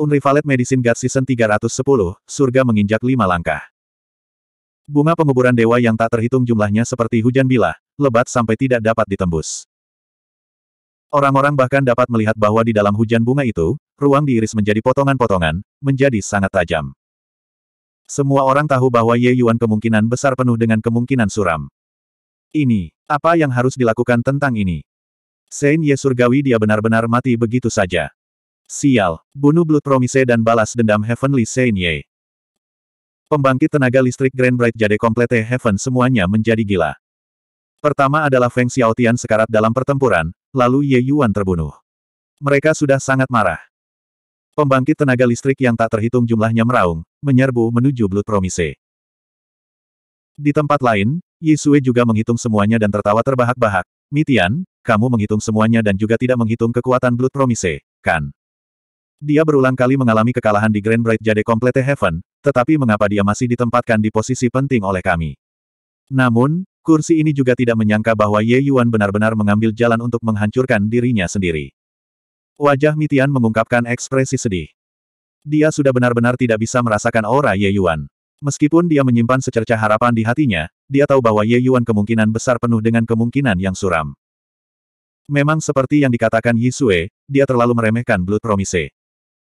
Unrivaled Medicine God Season 310, Surga Menginjak lima Langkah. Bunga penguburan dewa yang tak terhitung jumlahnya seperti hujan bila, lebat sampai tidak dapat ditembus. Orang-orang bahkan dapat melihat bahwa di dalam hujan bunga itu, ruang diiris menjadi potongan-potongan, menjadi sangat tajam. Semua orang tahu bahwa Ye Yuan kemungkinan besar penuh dengan kemungkinan suram. Ini, apa yang harus dilakukan tentang ini? Sein Ye Surgawi dia benar-benar mati begitu saja. Sial, bunuh Blood Promise dan balas dendam Heavenly Ye. Pembangkit tenaga listrik Grand Bright Jade Komplete Heaven semuanya menjadi gila. Pertama adalah Feng Xiaotian sekarat dalam pertempuran, lalu Ye Yuan terbunuh. Mereka sudah sangat marah. Pembangkit tenaga listrik yang tak terhitung jumlahnya meraung, menyerbu menuju Blood Promise. Di tempat lain, Yi Sui juga menghitung semuanya dan tertawa terbahak-bahak. Mitian, kamu menghitung semuanya dan juga tidak menghitung kekuatan Blood Promise, kan? Dia berulang kali mengalami kekalahan di Grand Bright Jade Complete Heaven, tetapi mengapa dia masih ditempatkan di posisi penting oleh kami? Namun, kursi ini juga tidak menyangka bahwa Ye Yuan benar-benar mengambil jalan untuk menghancurkan dirinya sendiri. Wajah Mitian mengungkapkan ekspresi sedih. Dia sudah benar-benar tidak bisa merasakan aura Ye Yuan. Meskipun dia menyimpan secerca harapan di hatinya, dia tahu bahwa Ye Yuan kemungkinan besar penuh dengan kemungkinan yang suram. Memang seperti yang dikatakan Yisue, dia terlalu meremehkan Blood Promise.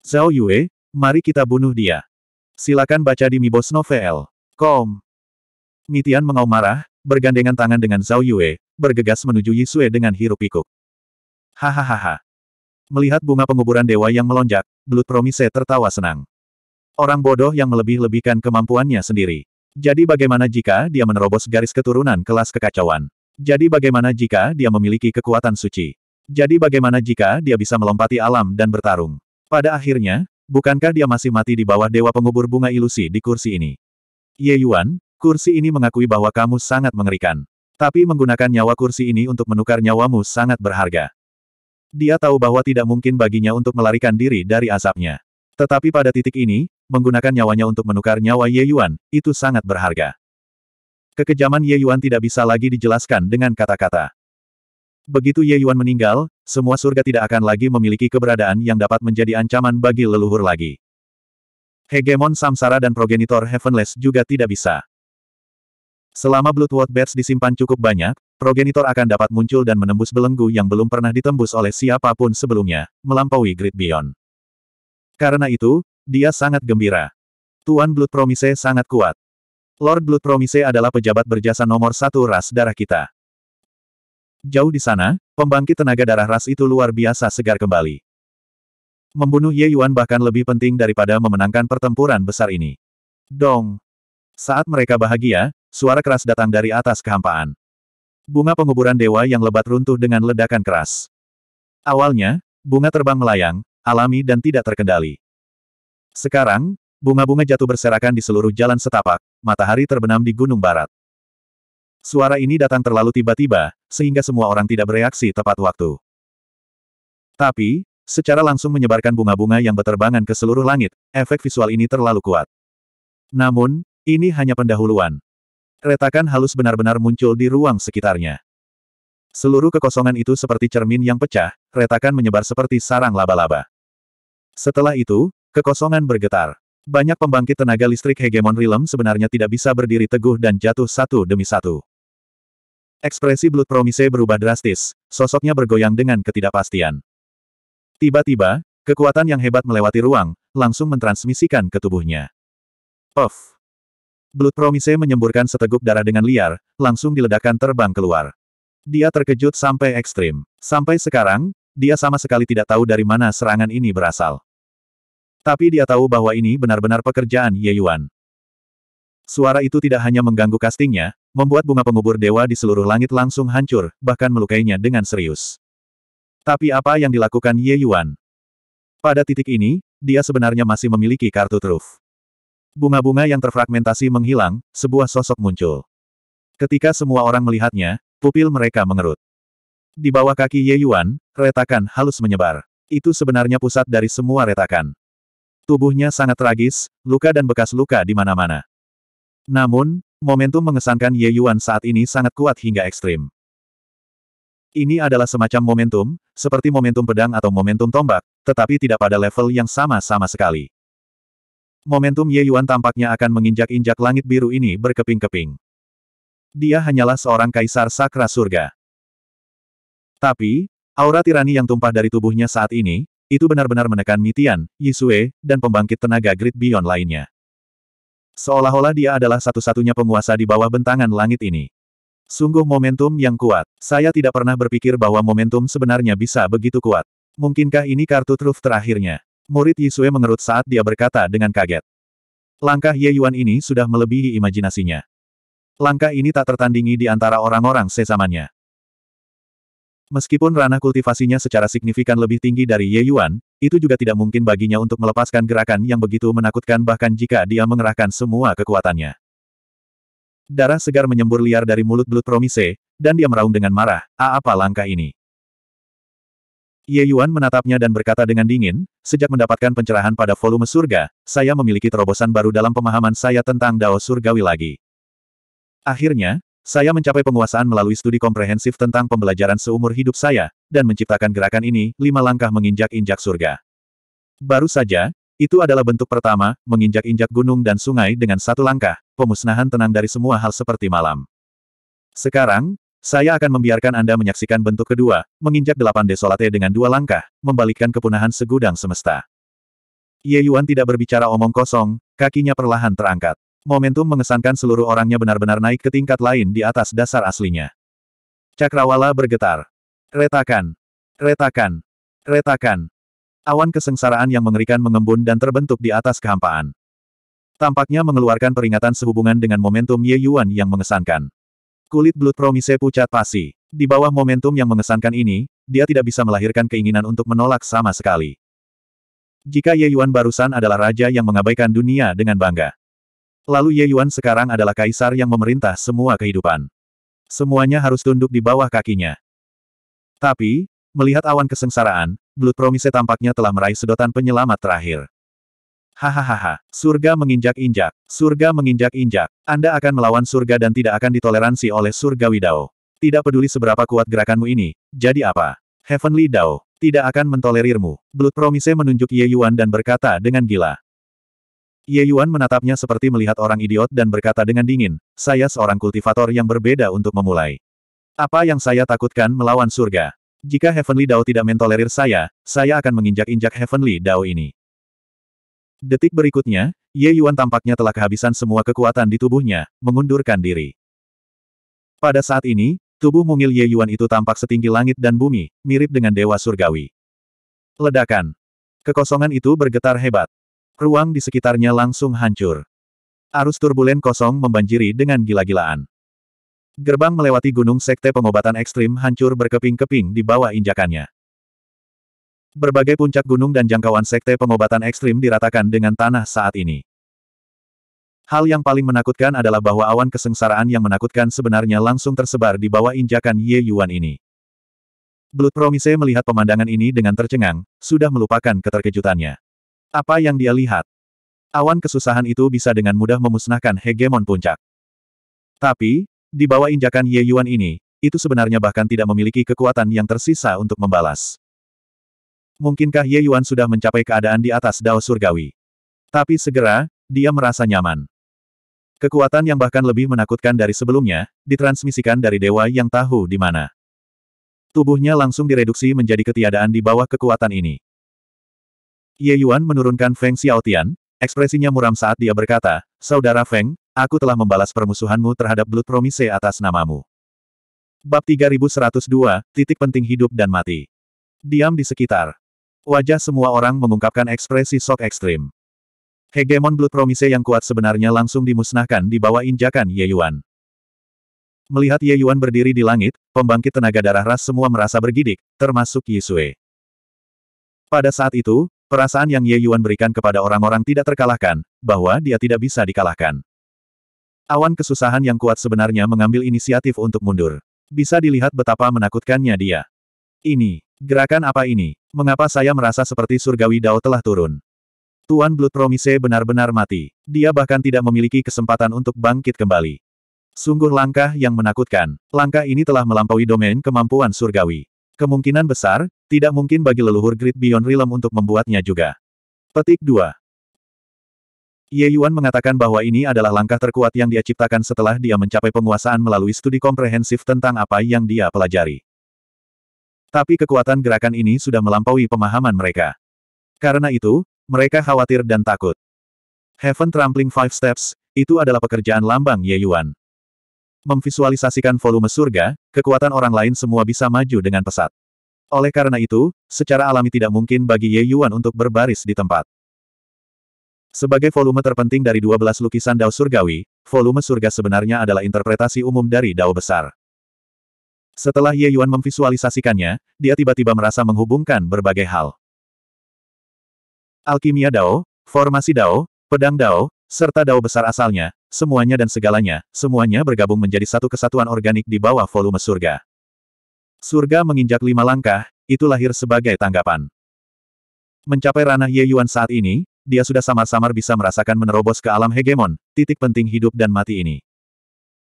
Zhao Yue, mari kita bunuh dia. Silakan baca di mibosnovel.com. Mitian mengau marah, bergandengan tangan dengan Zhao Yue, bergegas menuju Yisue dengan hirup pikuk. Hahaha. Melihat bunga penguburan dewa yang melonjak, Blood Promise tertawa senang. Orang bodoh yang melebih-lebihkan kemampuannya sendiri. Jadi bagaimana jika dia menerobos garis keturunan kelas kekacauan? Jadi bagaimana jika dia memiliki kekuatan suci? Jadi bagaimana jika dia bisa melompati alam dan bertarung? Pada akhirnya, bukankah dia masih mati di bawah dewa pengubur bunga ilusi di kursi ini? Ye Yuan, kursi ini mengakui bahwa kamu sangat mengerikan. Tapi menggunakan nyawa kursi ini untuk menukar nyawamu sangat berharga. Dia tahu bahwa tidak mungkin baginya untuk melarikan diri dari asapnya. Tetapi pada titik ini, menggunakan nyawanya untuk menukar nyawa Ye Yuan, itu sangat berharga. Kekejaman Ye Yuan tidak bisa lagi dijelaskan dengan kata-kata. Begitu Ye Yuan meninggal, semua surga tidak akan lagi memiliki keberadaan yang dapat menjadi ancaman bagi leluhur lagi. Hegemon Samsara dan progenitor Heavenless juga tidak bisa. Selama Bloodwood Bats disimpan cukup banyak, progenitor akan dapat muncul dan menembus belenggu yang belum pernah ditembus oleh siapapun sebelumnya, melampaui Great Beyond. Karena itu, dia sangat gembira. Tuan Blood Promise sangat kuat. Lord Blood Promise adalah pejabat berjasa nomor satu ras darah kita. Jauh di sana, pembangkit tenaga darah ras itu luar biasa segar kembali. Membunuh Ye Yuan bahkan lebih penting daripada memenangkan pertempuran besar ini. Dong! Saat mereka bahagia, suara keras datang dari atas kehampaan. Bunga penguburan dewa yang lebat runtuh dengan ledakan keras. Awalnya, bunga terbang melayang, alami dan tidak terkendali. Sekarang, bunga-bunga jatuh berserakan di seluruh jalan setapak, matahari terbenam di gunung barat. Suara ini datang terlalu tiba-tiba, sehingga semua orang tidak bereaksi tepat waktu. Tapi, secara langsung menyebarkan bunga-bunga yang berterbangan ke seluruh langit, efek visual ini terlalu kuat. Namun, ini hanya pendahuluan. Retakan halus benar-benar muncul di ruang sekitarnya. Seluruh kekosongan itu seperti cermin yang pecah, retakan menyebar seperti sarang laba-laba. Setelah itu, kekosongan bergetar. Banyak pembangkit tenaga listrik hegemon Rilem sebenarnya tidak bisa berdiri teguh dan jatuh satu demi satu. Ekspresi Blood Promise berubah drastis, sosoknya bergoyang dengan ketidakpastian. Tiba-tiba, kekuatan yang hebat melewati ruang, langsung mentransmisikan ke tubuhnya. Of! Blood Promise menyemburkan seteguk darah dengan liar, langsung diledakkan terbang keluar. Dia terkejut sampai ekstrim. Sampai sekarang, dia sama sekali tidak tahu dari mana serangan ini berasal. Tapi dia tahu bahwa ini benar-benar pekerjaan Ye Yuan. Suara itu tidak hanya mengganggu castingnya, membuat bunga pengubur dewa di seluruh langit langsung hancur, bahkan melukainya dengan serius. Tapi apa yang dilakukan Ye Yuan? Pada titik ini, dia sebenarnya masih memiliki kartu truf. Bunga-bunga yang terfragmentasi menghilang, sebuah sosok muncul. Ketika semua orang melihatnya, pupil mereka mengerut. Di bawah kaki Ye Yuan, retakan halus menyebar. Itu sebenarnya pusat dari semua retakan. Tubuhnya sangat tragis, luka dan bekas luka di mana-mana. Namun, Momentum mengesankan Ye Yuan saat ini sangat kuat hingga ekstrim. Ini adalah semacam momentum, seperti momentum pedang atau momentum tombak, tetapi tidak pada level yang sama-sama sekali. Momentum Ye Yuan tampaknya akan menginjak-injak langit biru ini berkeping-keping. Dia hanyalah seorang kaisar sakra surga. Tapi, aura tirani yang tumpah dari tubuhnya saat ini, itu benar-benar menekan Mitian, Yisue, dan pembangkit tenaga Great Beyond lainnya. Seolah-olah dia adalah satu-satunya penguasa di bawah bentangan langit ini. Sungguh momentum yang kuat. Saya tidak pernah berpikir bahwa momentum sebenarnya bisa begitu kuat. Mungkinkah ini kartu truf terakhirnya? Murid Yisue mengerut saat dia berkata dengan kaget. Langkah Ye Yuan ini sudah melebihi imajinasinya. Langkah ini tak tertandingi di antara orang-orang sezamannya. Meskipun ranah kultivasinya secara signifikan lebih tinggi dari Ye Yuan, itu juga tidak mungkin baginya untuk melepaskan gerakan yang begitu menakutkan bahkan jika dia mengerahkan semua kekuatannya. Darah segar menyembur liar dari mulut Blood Promise, dan dia meraung dengan marah, A ah, apa langkah ini? Ye Yuan menatapnya dan berkata dengan dingin, sejak mendapatkan pencerahan pada volume surga, saya memiliki terobosan baru dalam pemahaman saya tentang Dao Surgawi lagi. Akhirnya, saya mencapai penguasaan melalui studi komprehensif tentang pembelajaran seumur hidup saya, dan menciptakan gerakan ini, lima langkah menginjak-injak surga. Baru saja, itu adalah bentuk pertama, menginjak-injak gunung dan sungai dengan satu langkah, pemusnahan tenang dari semua hal seperti malam. Sekarang, saya akan membiarkan Anda menyaksikan bentuk kedua, menginjak delapan desolate dengan dua langkah, membalikkan kepunahan segudang semesta. Ye Yuan tidak berbicara omong kosong, kakinya perlahan terangkat. Momentum mengesankan seluruh orangnya benar-benar naik ke tingkat lain di atas dasar aslinya. Cakrawala bergetar. Retakan. Retakan. Retakan. Awan kesengsaraan yang mengerikan mengembun dan terbentuk di atas kehampaan. Tampaknya mengeluarkan peringatan sehubungan dengan momentum Ye Yuan yang mengesankan. Kulit Blood Promise pucat pasi. Di bawah momentum yang mengesankan ini, dia tidak bisa melahirkan keinginan untuk menolak sama sekali. Jika Ye Yuan barusan adalah raja yang mengabaikan dunia dengan bangga. Lalu Ye Yuan sekarang adalah kaisar yang memerintah semua kehidupan. Semuanya harus tunduk di bawah kakinya. Tapi, melihat awan kesengsaraan, Blood Promise tampaknya telah meraih sedotan penyelamat terakhir. Hahaha, surga menginjak-injak, surga menginjak-injak. Anda akan melawan surga dan tidak akan ditoleransi oleh surga Widao. Tidak peduli seberapa kuat gerakanmu ini, jadi apa? Heavenly Dao, tidak akan mentolerirmu. Blood Promise menunjuk Ye Yuan dan berkata dengan gila. Ye Yuan menatapnya seperti melihat orang idiot dan berkata dengan dingin, saya seorang kultivator yang berbeda untuk memulai. Apa yang saya takutkan melawan surga? Jika Heavenly Dao tidak mentolerir saya, saya akan menginjak-injak Heavenly Dao ini. Detik berikutnya, Ye Yuan tampaknya telah kehabisan semua kekuatan di tubuhnya, mengundurkan diri. Pada saat ini, tubuh mungil Ye Yuan itu tampak setinggi langit dan bumi, mirip dengan Dewa Surgawi. Ledakan. Kekosongan itu bergetar hebat. Ruang di sekitarnya langsung hancur. Arus turbulen kosong membanjiri dengan gila-gilaan. Gerbang melewati gunung sekte pengobatan ekstrim hancur berkeping-keping di bawah injakannya. Berbagai puncak gunung dan jangkauan sekte pengobatan ekstrim diratakan dengan tanah saat ini. Hal yang paling menakutkan adalah bahwa awan kesengsaraan yang menakutkan sebenarnya langsung tersebar di bawah injakan Ye Yuan ini. Blood Promise melihat pemandangan ini dengan tercengang, sudah melupakan keterkejutannya. Apa yang dia lihat? Awan kesusahan itu bisa dengan mudah memusnahkan hegemon puncak. Tapi, di bawah injakan Ye Yuan ini, itu sebenarnya bahkan tidak memiliki kekuatan yang tersisa untuk membalas. Mungkinkah Ye Yuan sudah mencapai keadaan di atas dao surgawi? Tapi segera, dia merasa nyaman. Kekuatan yang bahkan lebih menakutkan dari sebelumnya, ditransmisikan dari dewa yang tahu di mana. Tubuhnya langsung direduksi menjadi ketiadaan di bawah kekuatan ini. Ye Yuan menurunkan Feng Xiaotian, ekspresinya muram saat dia berkata, Saudara Feng, Aku telah membalas permusuhanmu terhadap Blood Promise atas namamu. Bab 3102, Titik Penting Hidup dan Mati. Diam di sekitar. Wajah semua orang mengungkapkan ekspresi sok ekstrim. Hegemon Blood Promise yang kuat sebenarnya langsung dimusnahkan di bawah injakan Ye Yuan. Melihat Ye Yuan berdiri di langit, pembangkit tenaga darah ras semua merasa bergidik, termasuk Yi Sui. Pada saat itu, perasaan yang Ye Yuan berikan kepada orang-orang tidak terkalahkan, bahwa dia tidak bisa dikalahkan. Awan kesusahan yang kuat sebenarnya mengambil inisiatif untuk mundur. Bisa dilihat betapa menakutkannya dia. Ini, gerakan apa ini? Mengapa saya merasa seperti surgawi Dao telah turun? Tuan Blood Promise benar-benar mati. Dia bahkan tidak memiliki kesempatan untuk bangkit kembali. Sungguh langkah yang menakutkan. Langkah ini telah melampaui domain kemampuan surgawi. Kemungkinan besar, tidak mungkin bagi leluhur Great Beyond Realm untuk membuatnya juga. Petik 2. Ye Yuan mengatakan bahwa ini adalah langkah terkuat yang dia ciptakan setelah dia mencapai penguasaan melalui studi komprehensif tentang apa yang dia pelajari. Tapi kekuatan gerakan ini sudah melampaui pemahaman mereka. Karena itu, mereka khawatir dan takut. Heaven Trampling Five Steps, itu adalah pekerjaan lambang Ye Yuan. Memvisualisasikan volume surga, kekuatan orang lain semua bisa maju dengan pesat. Oleh karena itu, secara alami tidak mungkin bagi Ye Yuan untuk berbaris di tempat. Sebagai volume terpenting dari 12 lukisan Dao Surgawi, volume surga sebenarnya adalah interpretasi umum dari Dao besar. Setelah Ye Yuan memvisualisasikannya, dia tiba-tiba merasa menghubungkan berbagai hal. Alkimia Dao, formasi Dao, pedang Dao, serta Dao besar asalnya, semuanya dan segalanya, semuanya bergabung menjadi satu kesatuan organik di bawah volume surga. Surga menginjak lima langkah, itu lahir sebagai tanggapan. Mencapai ranah Ye Yuan saat ini, dia sudah samar-samar bisa merasakan menerobos ke alam hegemon, titik penting hidup dan mati ini.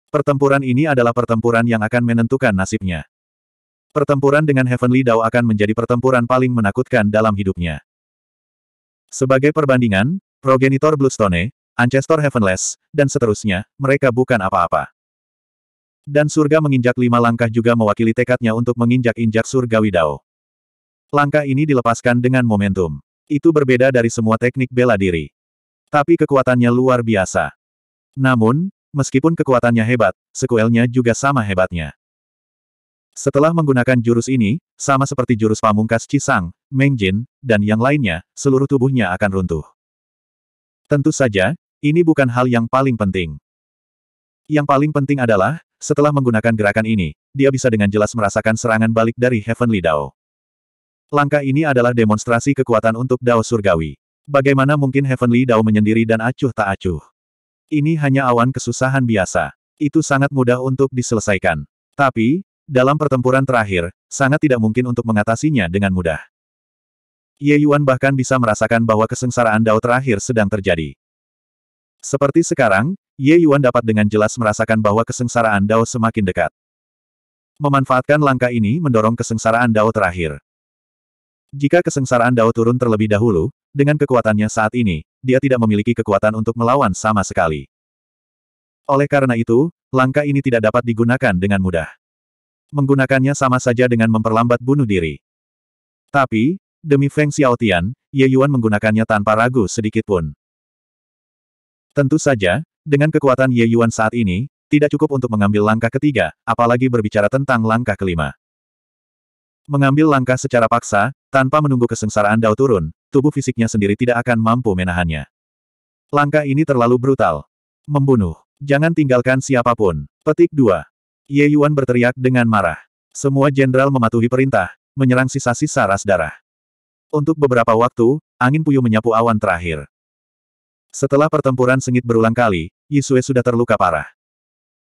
Pertempuran ini adalah pertempuran yang akan menentukan nasibnya. Pertempuran dengan Heavenly Dao akan menjadi pertempuran paling menakutkan dalam hidupnya. Sebagai perbandingan, Progenitor Bluestone, Ancestor Heavenless, dan seterusnya, mereka bukan apa-apa. Dan surga menginjak lima langkah juga mewakili tekadnya untuk menginjak-injak surgawi Dao. Langkah ini dilepaskan dengan momentum. Itu berbeda dari semua teknik bela diri. Tapi kekuatannya luar biasa. Namun, meskipun kekuatannya hebat, sekuelnya juga sama hebatnya. Setelah menggunakan jurus ini, sama seperti jurus pamungkas Cisang, mengjin, dan yang lainnya, seluruh tubuhnya akan runtuh. Tentu saja, ini bukan hal yang paling penting. Yang paling penting adalah, setelah menggunakan gerakan ini, dia bisa dengan jelas merasakan serangan balik dari Heavenly Dao. Langkah ini adalah demonstrasi kekuatan untuk Dao Surgawi. Bagaimana mungkin Heavenly Dao menyendiri dan acuh tak acuh? Ini hanya awan kesusahan biasa. Itu sangat mudah untuk diselesaikan. Tapi, dalam pertempuran terakhir, sangat tidak mungkin untuk mengatasinya dengan mudah. Ye Yuan bahkan bisa merasakan bahwa kesengsaraan Dao terakhir sedang terjadi. Seperti sekarang, Ye Yuan dapat dengan jelas merasakan bahwa kesengsaraan Dao semakin dekat. Memanfaatkan langkah ini mendorong kesengsaraan Dao terakhir. Jika kesengsaraan Dao turun terlebih dahulu, dengan kekuatannya saat ini, dia tidak memiliki kekuatan untuk melawan sama sekali. Oleh karena itu, langkah ini tidak dapat digunakan dengan mudah. Menggunakannya sama saja dengan memperlambat bunuh diri. Tapi, demi Feng Xiaotian, Ye Yuan menggunakannya tanpa ragu sedikitpun. Tentu saja, dengan kekuatan Ye Yuan saat ini, tidak cukup untuk mengambil langkah ketiga, apalagi berbicara tentang langkah kelima. Mengambil langkah secara paksa, tanpa menunggu kesengsaraan Dao turun, tubuh fisiknya sendiri tidak akan mampu menahannya. Langkah ini terlalu brutal. Membunuh. Jangan tinggalkan siapapun. Petik 2. Ye Yuan berteriak dengan marah. Semua jenderal mematuhi perintah, menyerang sisa-sisa ras darah. Untuk beberapa waktu, angin puyuh menyapu awan terakhir. Setelah pertempuran sengit berulang kali, Yisue sudah terluka parah.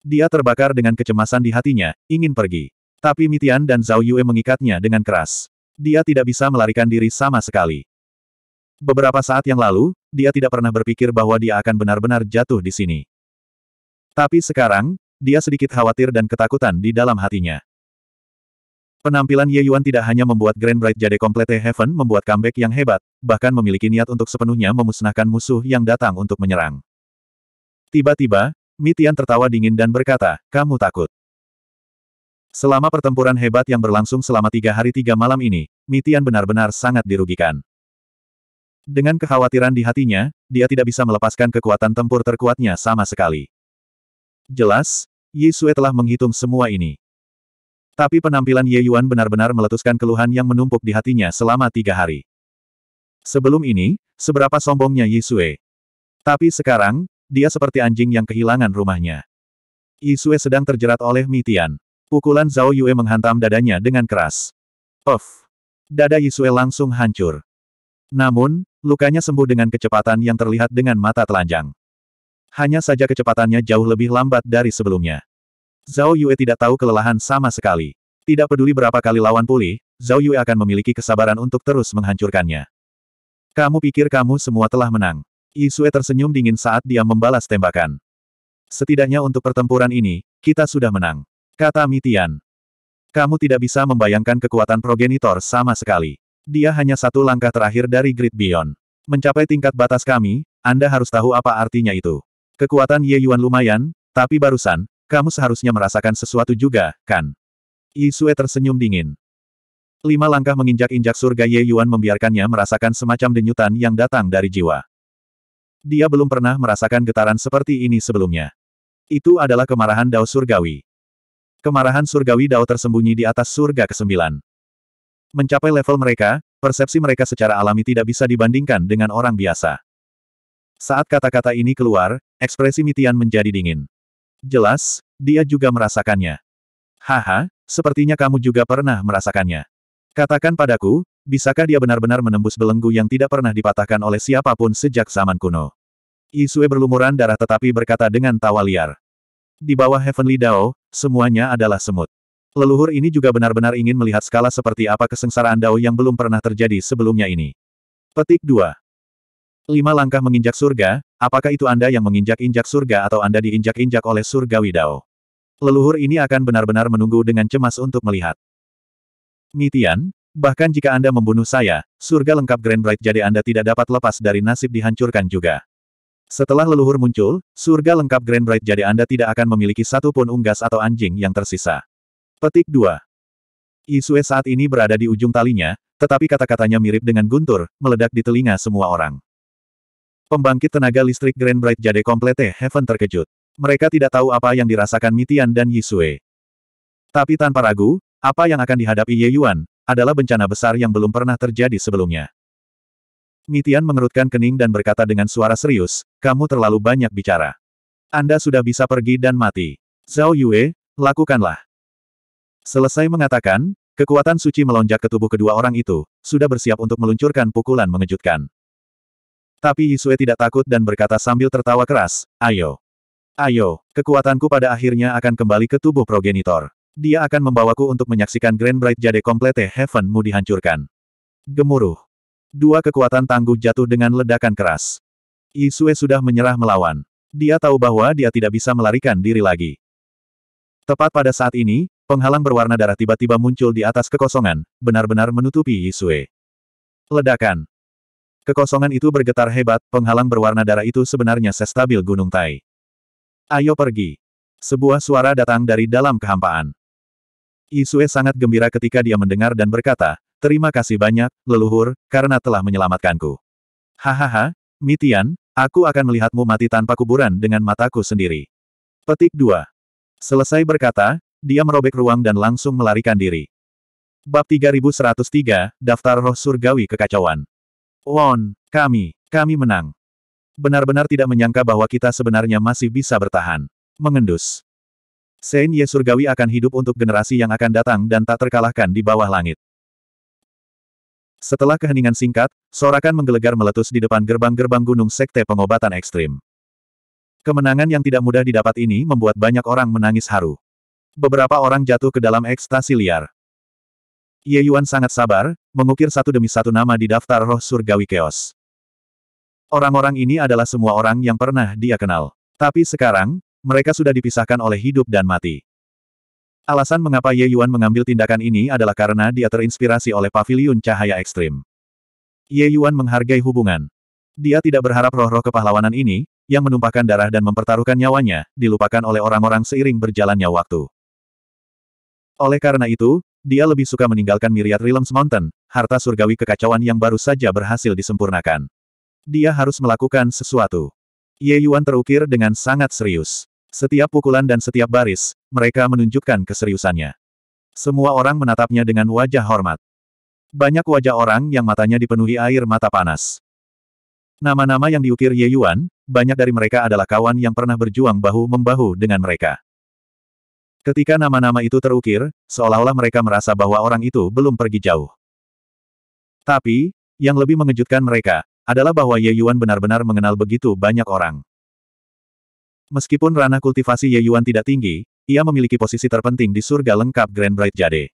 Dia terbakar dengan kecemasan di hatinya, ingin pergi. Tapi Mitian dan Zhao Yue mengikatnya dengan keras. Dia tidak bisa melarikan diri sama sekali. Beberapa saat yang lalu, dia tidak pernah berpikir bahwa dia akan benar-benar jatuh di sini. Tapi sekarang, dia sedikit khawatir dan ketakutan di dalam hatinya. Penampilan Ye Yuan tidak hanya membuat Grand Bright Jade Complete Heaven membuat comeback yang hebat, bahkan memiliki niat untuk sepenuhnya memusnahkan musuh yang datang untuk menyerang. Tiba-tiba, Mitian tertawa dingin dan berkata, kamu takut. Selama pertempuran hebat yang berlangsung selama tiga hari tiga malam ini, Mitian benar-benar sangat dirugikan. Dengan kekhawatiran di hatinya, dia tidak bisa melepaskan kekuatan tempur terkuatnya sama sekali. Jelas, Ye Sue telah menghitung semua ini. Tapi penampilan Ye Yuan benar-benar meletuskan keluhan yang menumpuk di hatinya selama tiga hari. Sebelum ini, seberapa sombongnya Ye Sue. Tapi sekarang, dia seperti anjing yang kehilangan rumahnya. Yi Sue sedang terjerat oleh Mitian. Pukulan Zhao Yue menghantam dadanya dengan keras. Of! Dada Yisue langsung hancur. Namun, lukanya sembuh dengan kecepatan yang terlihat dengan mata telanjang. Hanya saja kecepatannya jauh lebih lambat dari sebelumnya. Zhao Yue tidak tahu kelelahan sama sekali. Tidak peduli berapa kali lawan pulih, Zhao Yue akan memiliki kesabaran untuk terus menghancurkannya. Kamu pikir kamu semua telah menang. Yisue tersenyum dingin saat dia membalas tembakan. Setidaknya untuk pertempuran ini, kita sudah menang. Kata Mitian. Kamu tidak bisa membayangkan kekuatan progenitor sama sekali. Dia hanya satu langkah terakhir dari Great Beyond. Mencapai tingkat batas kami, Anda harus tahu apa artinya itu. Kekuatan Ye Yuan lumayan, tapi barusan, kamu seharusnya merasakan sesuatu juga, kan? Yi Su'e tersenyum dingin. Lima langkah menginjak-injak surga Ye Yuan membiarkannya merasakan semacam denyutan yang datang dari jiwa. Dia belum pernah merasakan getaran seperti ini sebelumnya. Itu adalah kemarahan Dao Surgawi. Kemarahan surgawi Dao tersembunyi di atas surga kesembilan. Mencapai level mereka, persepsi mereka secara alami tidak bisa dibandingkan dengan orang biasa. Saat kata-kata ini keluar, ekspresi Mitian menjadi dingin. Jelas, dia juga merasakannya. Haha, sepertinya kamu juga pernah merasakannya. Katakan padaku, bisakah dia benar-benar menembus belenggu yang tidak pernah dipatahkan oleh siapapun sejak zaman kuno? Isue berlumuran darah tetapi berkata dengan tawa liar. Di bawah Heavenly Dao, semuanya adalah semut. Leluhur ini juga benar-benar ingin melihat skala seperti apa kesengsaraan Dao yang belum pernah terjadi sebelumnya ini. Petik 2. Lima langkah menginjak surga, apakah itu Anda yang menginjak-injak surga atau Anda diinjak-injak oleh surgawi Dao? Leluhur ini akan benar-benar menunggu dengan cemas untuk melihat. Mitian, bahkan jika Anda membunuh saya, surga lengkap Grand Bright jadi Anda tidak dapat lepas dari nasib dihancurkan juga. Setelah leluhur muncul, surga lengkap Grand Bright jadi Anda tidak akan memiliki satu pun unggas atau anjing yang tersisa. Petik 2. Isue saat ini berada di ujung talinya, tetapi kata-katanya mirip dengan guntur, meledak di telinga semua orang. Pembangkit tenaga listrik Grand Bright Jade Komplete Heaven terkejut. Mereka tidak tahu apa yang dirasakan Mitian dan Yisue. Tapi tanpa ragu, apa yang akan dihadapi Ye Yuan, adalah bencana besar yang belum pernah terjadi sebelumnya. Mitian mengerutkan kening dan berkata dengan suara serius, kamu terlalu banyak bicara. Anda sudah bisa pergi dan mati. Zhao Yue, lakukanlah. Selesai mengatakan, kekuatan suci melonjak ke tubuh kedua orang itu, sudah bersiap untuk meluncurkan pukulan mengejutkan. Tapi Yisue tidak takut dan berkata sambil tertawa keras, ayo. Ayo, kekuatanku pada akhirnya akan kembali ke tubuh progenitor. Dia akan membawaku untuk menyaksikan Grand Bright Jade Complete Heavenmu dihancurkan. Gemuruh. Dua kekuatan tangguh jatuh dengan ledakan keras. Yisue sudah menyerah melawan. Dia tahu bahwa dia tidak bisa melarikan diri lagi. Tepat pada saat ini, penghalang berwarna darah tiba-tiba muncul di atas kekosongan, benar-benar menutupi Yisue. Ledakan. Kekosongan itu bergetar hebat, penghalang berwarna darah itu sebenarnya sestabil Gunung Tai. Ayo pergi. Sebuah suara datang dari dalam kehampaan. Yisue sangat gembira ketika dia mendengar dan berkata, Terima kasih banyak, leluhur, karena telah menyelamatkanku. Hahaha, Mitian, aku akan melihatmu mati tanpa kuburan dengan mataku sendiri. Petik 2. Selesai berkata, dia merobek ruang dan langsung melarikan diri. Bab 3103, Daftar Roh Surgawi Kekacauan. Won, kami, kami menang. Benar-benar tidak menyangka bahwa kita sebenarnya masih bisa bertahan. Mengendus. Sein Ye Surgawi akan hidup untuk generasi yang akan datang dan tak terkalahkan di bawah langit. Setelah keheningan singkat, sorakan menggelegar meletus di depan gerbang-gerbang gunung sekte pengobatan ekstrim. Kemenangan yang tidak mudah didapat ini membuat banyak orang menangis haru. Beberapa orang jatuh ke dalam ekstasi liar. Ye Yuan sangat sabar, mengukir satu demi satu nama di daftar roh surgawi keos. Orang-orang ini adalah semua orang yang pernah dia kenal. Tapi sekarang, mereka sudah dipisahkan oleh hidup dan mati. Alasan mengapa Ye Yuan mengambil tindakan ini adalah karena dia terinspirasi oleh paviliun cahaya ekstrim. Ye Yuan menghargai hubungan. Dia tidak berharap roh-roh kepahlawanan ini, yang menumpahkan darah dan mempertaruhkan nyawanya, dilupakan oleh orang-orang seiring berjalannya waktu. Oleh karena itu, dia lebih suka meninggalkan Myriad Realms Mountain, harta surgawi kekacauan yang baru saja berhasil disempurnakan. Dia harus melakukan sesuatu. Ye Yuan terukir dengan sangat serius. Setiap pukulan dan setiap baris, mereka menunjukkan keseriusannya. Semua orang menatapnya dengan wajah hormat. Banyak wajah orang yang matanya dipenuhi air mata panas. Nama-nama yang diukir Ye Yuan, banyak dari mereka adalah kawan yang pernah berjuang bahu-membahu dengan mereka. Ketika nama-nama itu terukir, seolah-olah mereka merasa bahwa orang itu belum pergi jauh. Tapi, yang lebih mengejutkan mereka, adalah bahwa Ye Yuan benar-benar mengenal begitu banyak orang. Meskipun ranah kultivasi Ye Yuan tidak tinggi, ia memiliki posisi terpenting di surga lengkap Grand Bright Jade.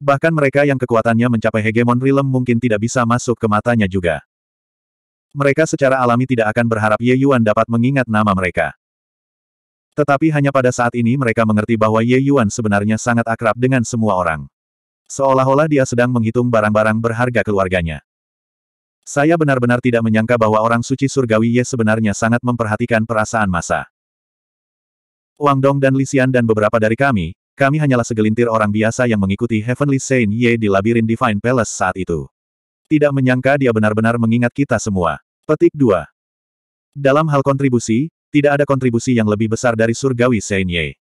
Bahkan mereka yang kekuatannya mencapai hegemon realm mungkin tidak bisa masuk ke matanya juga. Mereka secara alami tidak akan berharap Ye Yuan dapat mengingat nama mereka. Tetapi hanya pada saat ini mereka mengerti bahwa Ye Yuan sebenarnya sangat akrab dengan semua orang. Seolah-olah dia sedang menghitung barang-barang berharga keluarganya. Saya benar-benar tidak menyangka bahwa orang suci surgawi Ye sebenarnya sangat memperhatikan perasaan masa. Wang Dong dan Lisian dan beberapa dari kami, kami hanyalah segelintir orang biasa yang mengikuti Heavenly Saint Ye di labirin Divine Palace saat itu. Tidak menyangka dia benar-benar mengingat kita semua. Petik 2. Dalam hal kontribusi, tidak ada kontribusi yang lebih besar dari surgawi Saint Ye.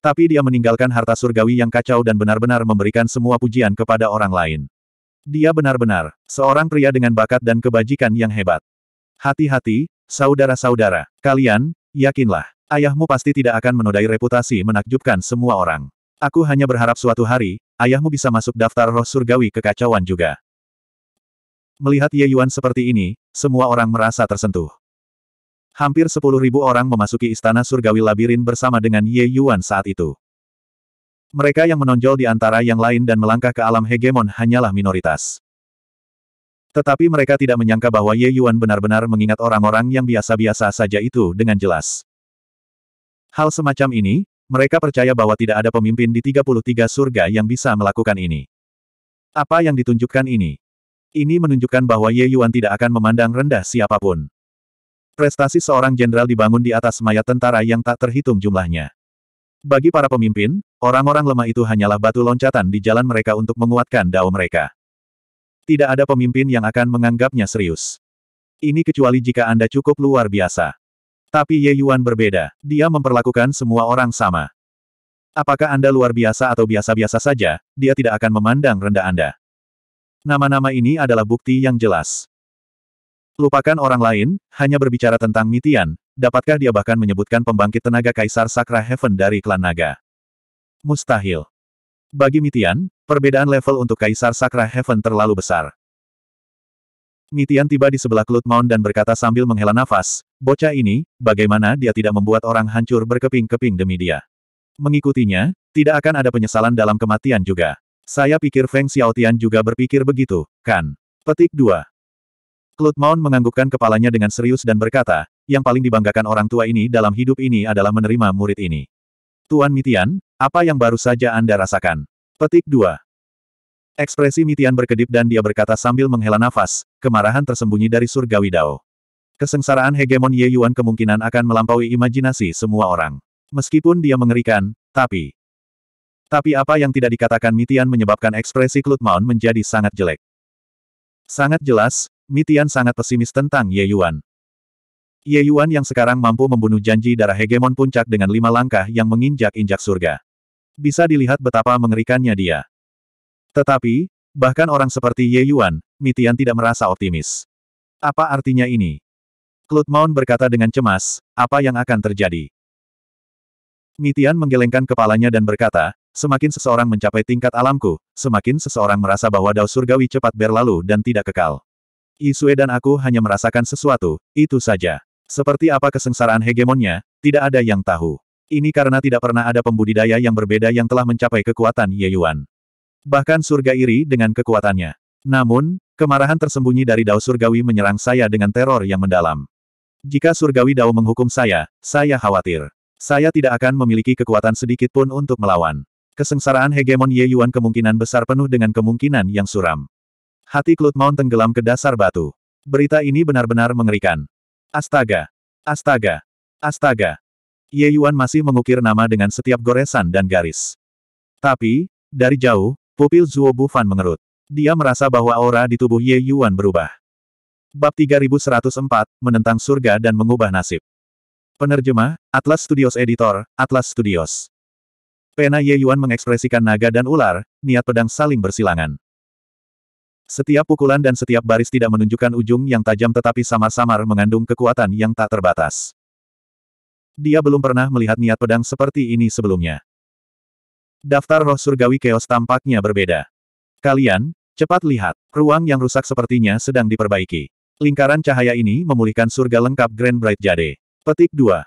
Tapi dia meninggalkan harta surgawi yang kacau dan benar-benar memberikan semua pujian kepada orang lain. Dia benar-benar, seorang pria dengan bakat dan kebajikan yang hebat. Hati-hati, saudara-saudara, kalian, yakinlah, ayahmu pasti tidak akan menodai reputasi menakjubkan semua orang. Aku hanya berharap suatu hari, ayahmu bisa masuk daftar roh surgawi kekacauan juga. Melihat Ye Yuan seperti ini, semua orang merasa tersentuh. Hampir sepuluh ribu orang memasuki istana surgawi labirin bersama dengan Ye Yuan saat itu. Mereka yang menonjol di antara yang lain dan melangkah ke alam hegemon hanyalah minoritas. Tetapi mereka tidak menyangka bahwa Ye Yuan benar-benar mengingat orang-orang yang biasa-biasa saja itu dengan jelas. Hal semacam ini, mereka percaya bahwa tidak ada pemimpin di 33 surga yang bisa melakukan ini. Apa yang ditunjukkan ini? Ini menunjukkan bahwa Ye Yuan tidak akan memandang rendah siapapun. Prestasi seorang jenderal dibangun di atas mayat tentara yang tak terhitung jumlahnya. Bagi para pemimpin, Orang-orang lemah itu hanyalah batu loncatan di jalan mereka untuk menguatkan dao mereka. Tidak ada pemimpin yang akan menganggapnya serius. Ini kecuali jika Anda cukup luar biasa. Tapi Ye Yuan berbeda, dia memperlakukan semua orang sama. Apakah Anda luar biasa atau biasa-biasa saja, dia tidak akan memandang rendah Anda. Nama-nama ini adalah bukti yang jelas. Lupakan orang lain, hanya berbicara tentang Mitian, dapatkah dia bahkan menyebutkan pembangkit tenaga Kaisar Sakra Heaven dari klan naga. Mustahil. Bagi Mitian, perbedaan level untuk Kaisar Sakra Heaven terlalu besar. Mitian tiba di sebelah Cloud Mount dan berkata sambil menghela nafas, bocah ini, bagaimana dia tidak membuat orang hancur berkeping-keping demi dia. Mengikutinya, tidak akan ada penyesalan dalam kematian juga. Saya pikir Feng Xiaotian juga berpikir begitu, kan? Petik 2. Cloud Mount menganggukkan kepalanya dengan serius dan berkata, yang paling dibanggakan orang tua ini dalam hidup ini adalah menerima murid ini. Tuan Mitian, apa yang baru saja Anda rasakan? Petik 2. Ekspresi Mitian berkedip dan dia berkata sambil menghela nafas, kemarahan tersembunyi dari surgawi Dao. Kesengsaraan hegemon Ye Yuan kemungkinan akan melampaui imajinasi semua orang. Meskipun dia mengerikan, tapi... Tapi apa yang tidak dikatakan Mitian menyebabkan ekspresi Cloudmount menjadi sangat jelek. Sangat jelas, Mitian sangat pesimis tentang Ye Yuan. Ye Yuan yang sekarang mampu membunuh janji darah hegemon puncak dengan lima langkah yang menginjak-injak surga bisa dilihat betapa mengerikannya dia. Tetapi, bahkan orang seperti Ye Yuan, Mitian tidak merasa optimis. Apa artinya ini? Claude Mount berkata dengan cemas, apa yang akan terjadi? Mitian menggelengkan kepalanya dan berkata, semakin seseorang mencapai tingkat alamku, semakin seseorang merasa bahwa dao surgawi cepat berlalu dan tidak kekal. Isue dan aku hanya merasakan sesuatu, itu saja. Seperti apa kesengsaraan hegemonnya, tidak ada yang tahu. Ini karena tidak pernah ada pembudidaya yang berbeda yang telah mencapai kekuatan Ye Yuan. Bahkan surga iri dengan kekuatannya. Namun, kemarahan tersembunyi dari Dao Surgawi menyerang saya dengan teror yang mendalam. Jika Surgawi Dao menghukum saya, saya khawatir. Saya tidak akan memiliki kekuatan sedikit pun untuk melawan. Kesengsaraan hegemon Ye Yuan kemungkinan besar penuh dengan kemungkinan yang suram. Hati Cloud Mount tenggelam ke dasar batu. Berita ini benar-benar mengerikan. Astaga! Astaga! Astaga! Ye Yuan masih mengukir nama dengan setiap goresan dan garis. Tapi, dari jauh, pupil Zuo Bufan mengerut. Dia merasa bahwa aura di tubuh Ye Yuan berubah. Bab 3104, Menentang Surga dan Mengubah Nasib. Penerjemah, Atlas Studios Editor, Atlas Studios. Pena Ye Yuan mengekspresikan naga dan ular, niat pedang saling bersilangan. Setiap pukulan dan setiap baris tidak menunjukkan ujung yang tajam tetapi samar-samar mengandung kekuatan yang tak terbatas dia belum pernah melihat niat pedang seperti ini sebelumnya. Daftar roh surgawi keos tampaknya berbeda. Kalian, cepat lihat, ruang yang rusak sepertinya sedang diperbaiki. Lingkaran cahaya ini memulihkan surga lengkap Grand Bright Jade. Petik 2.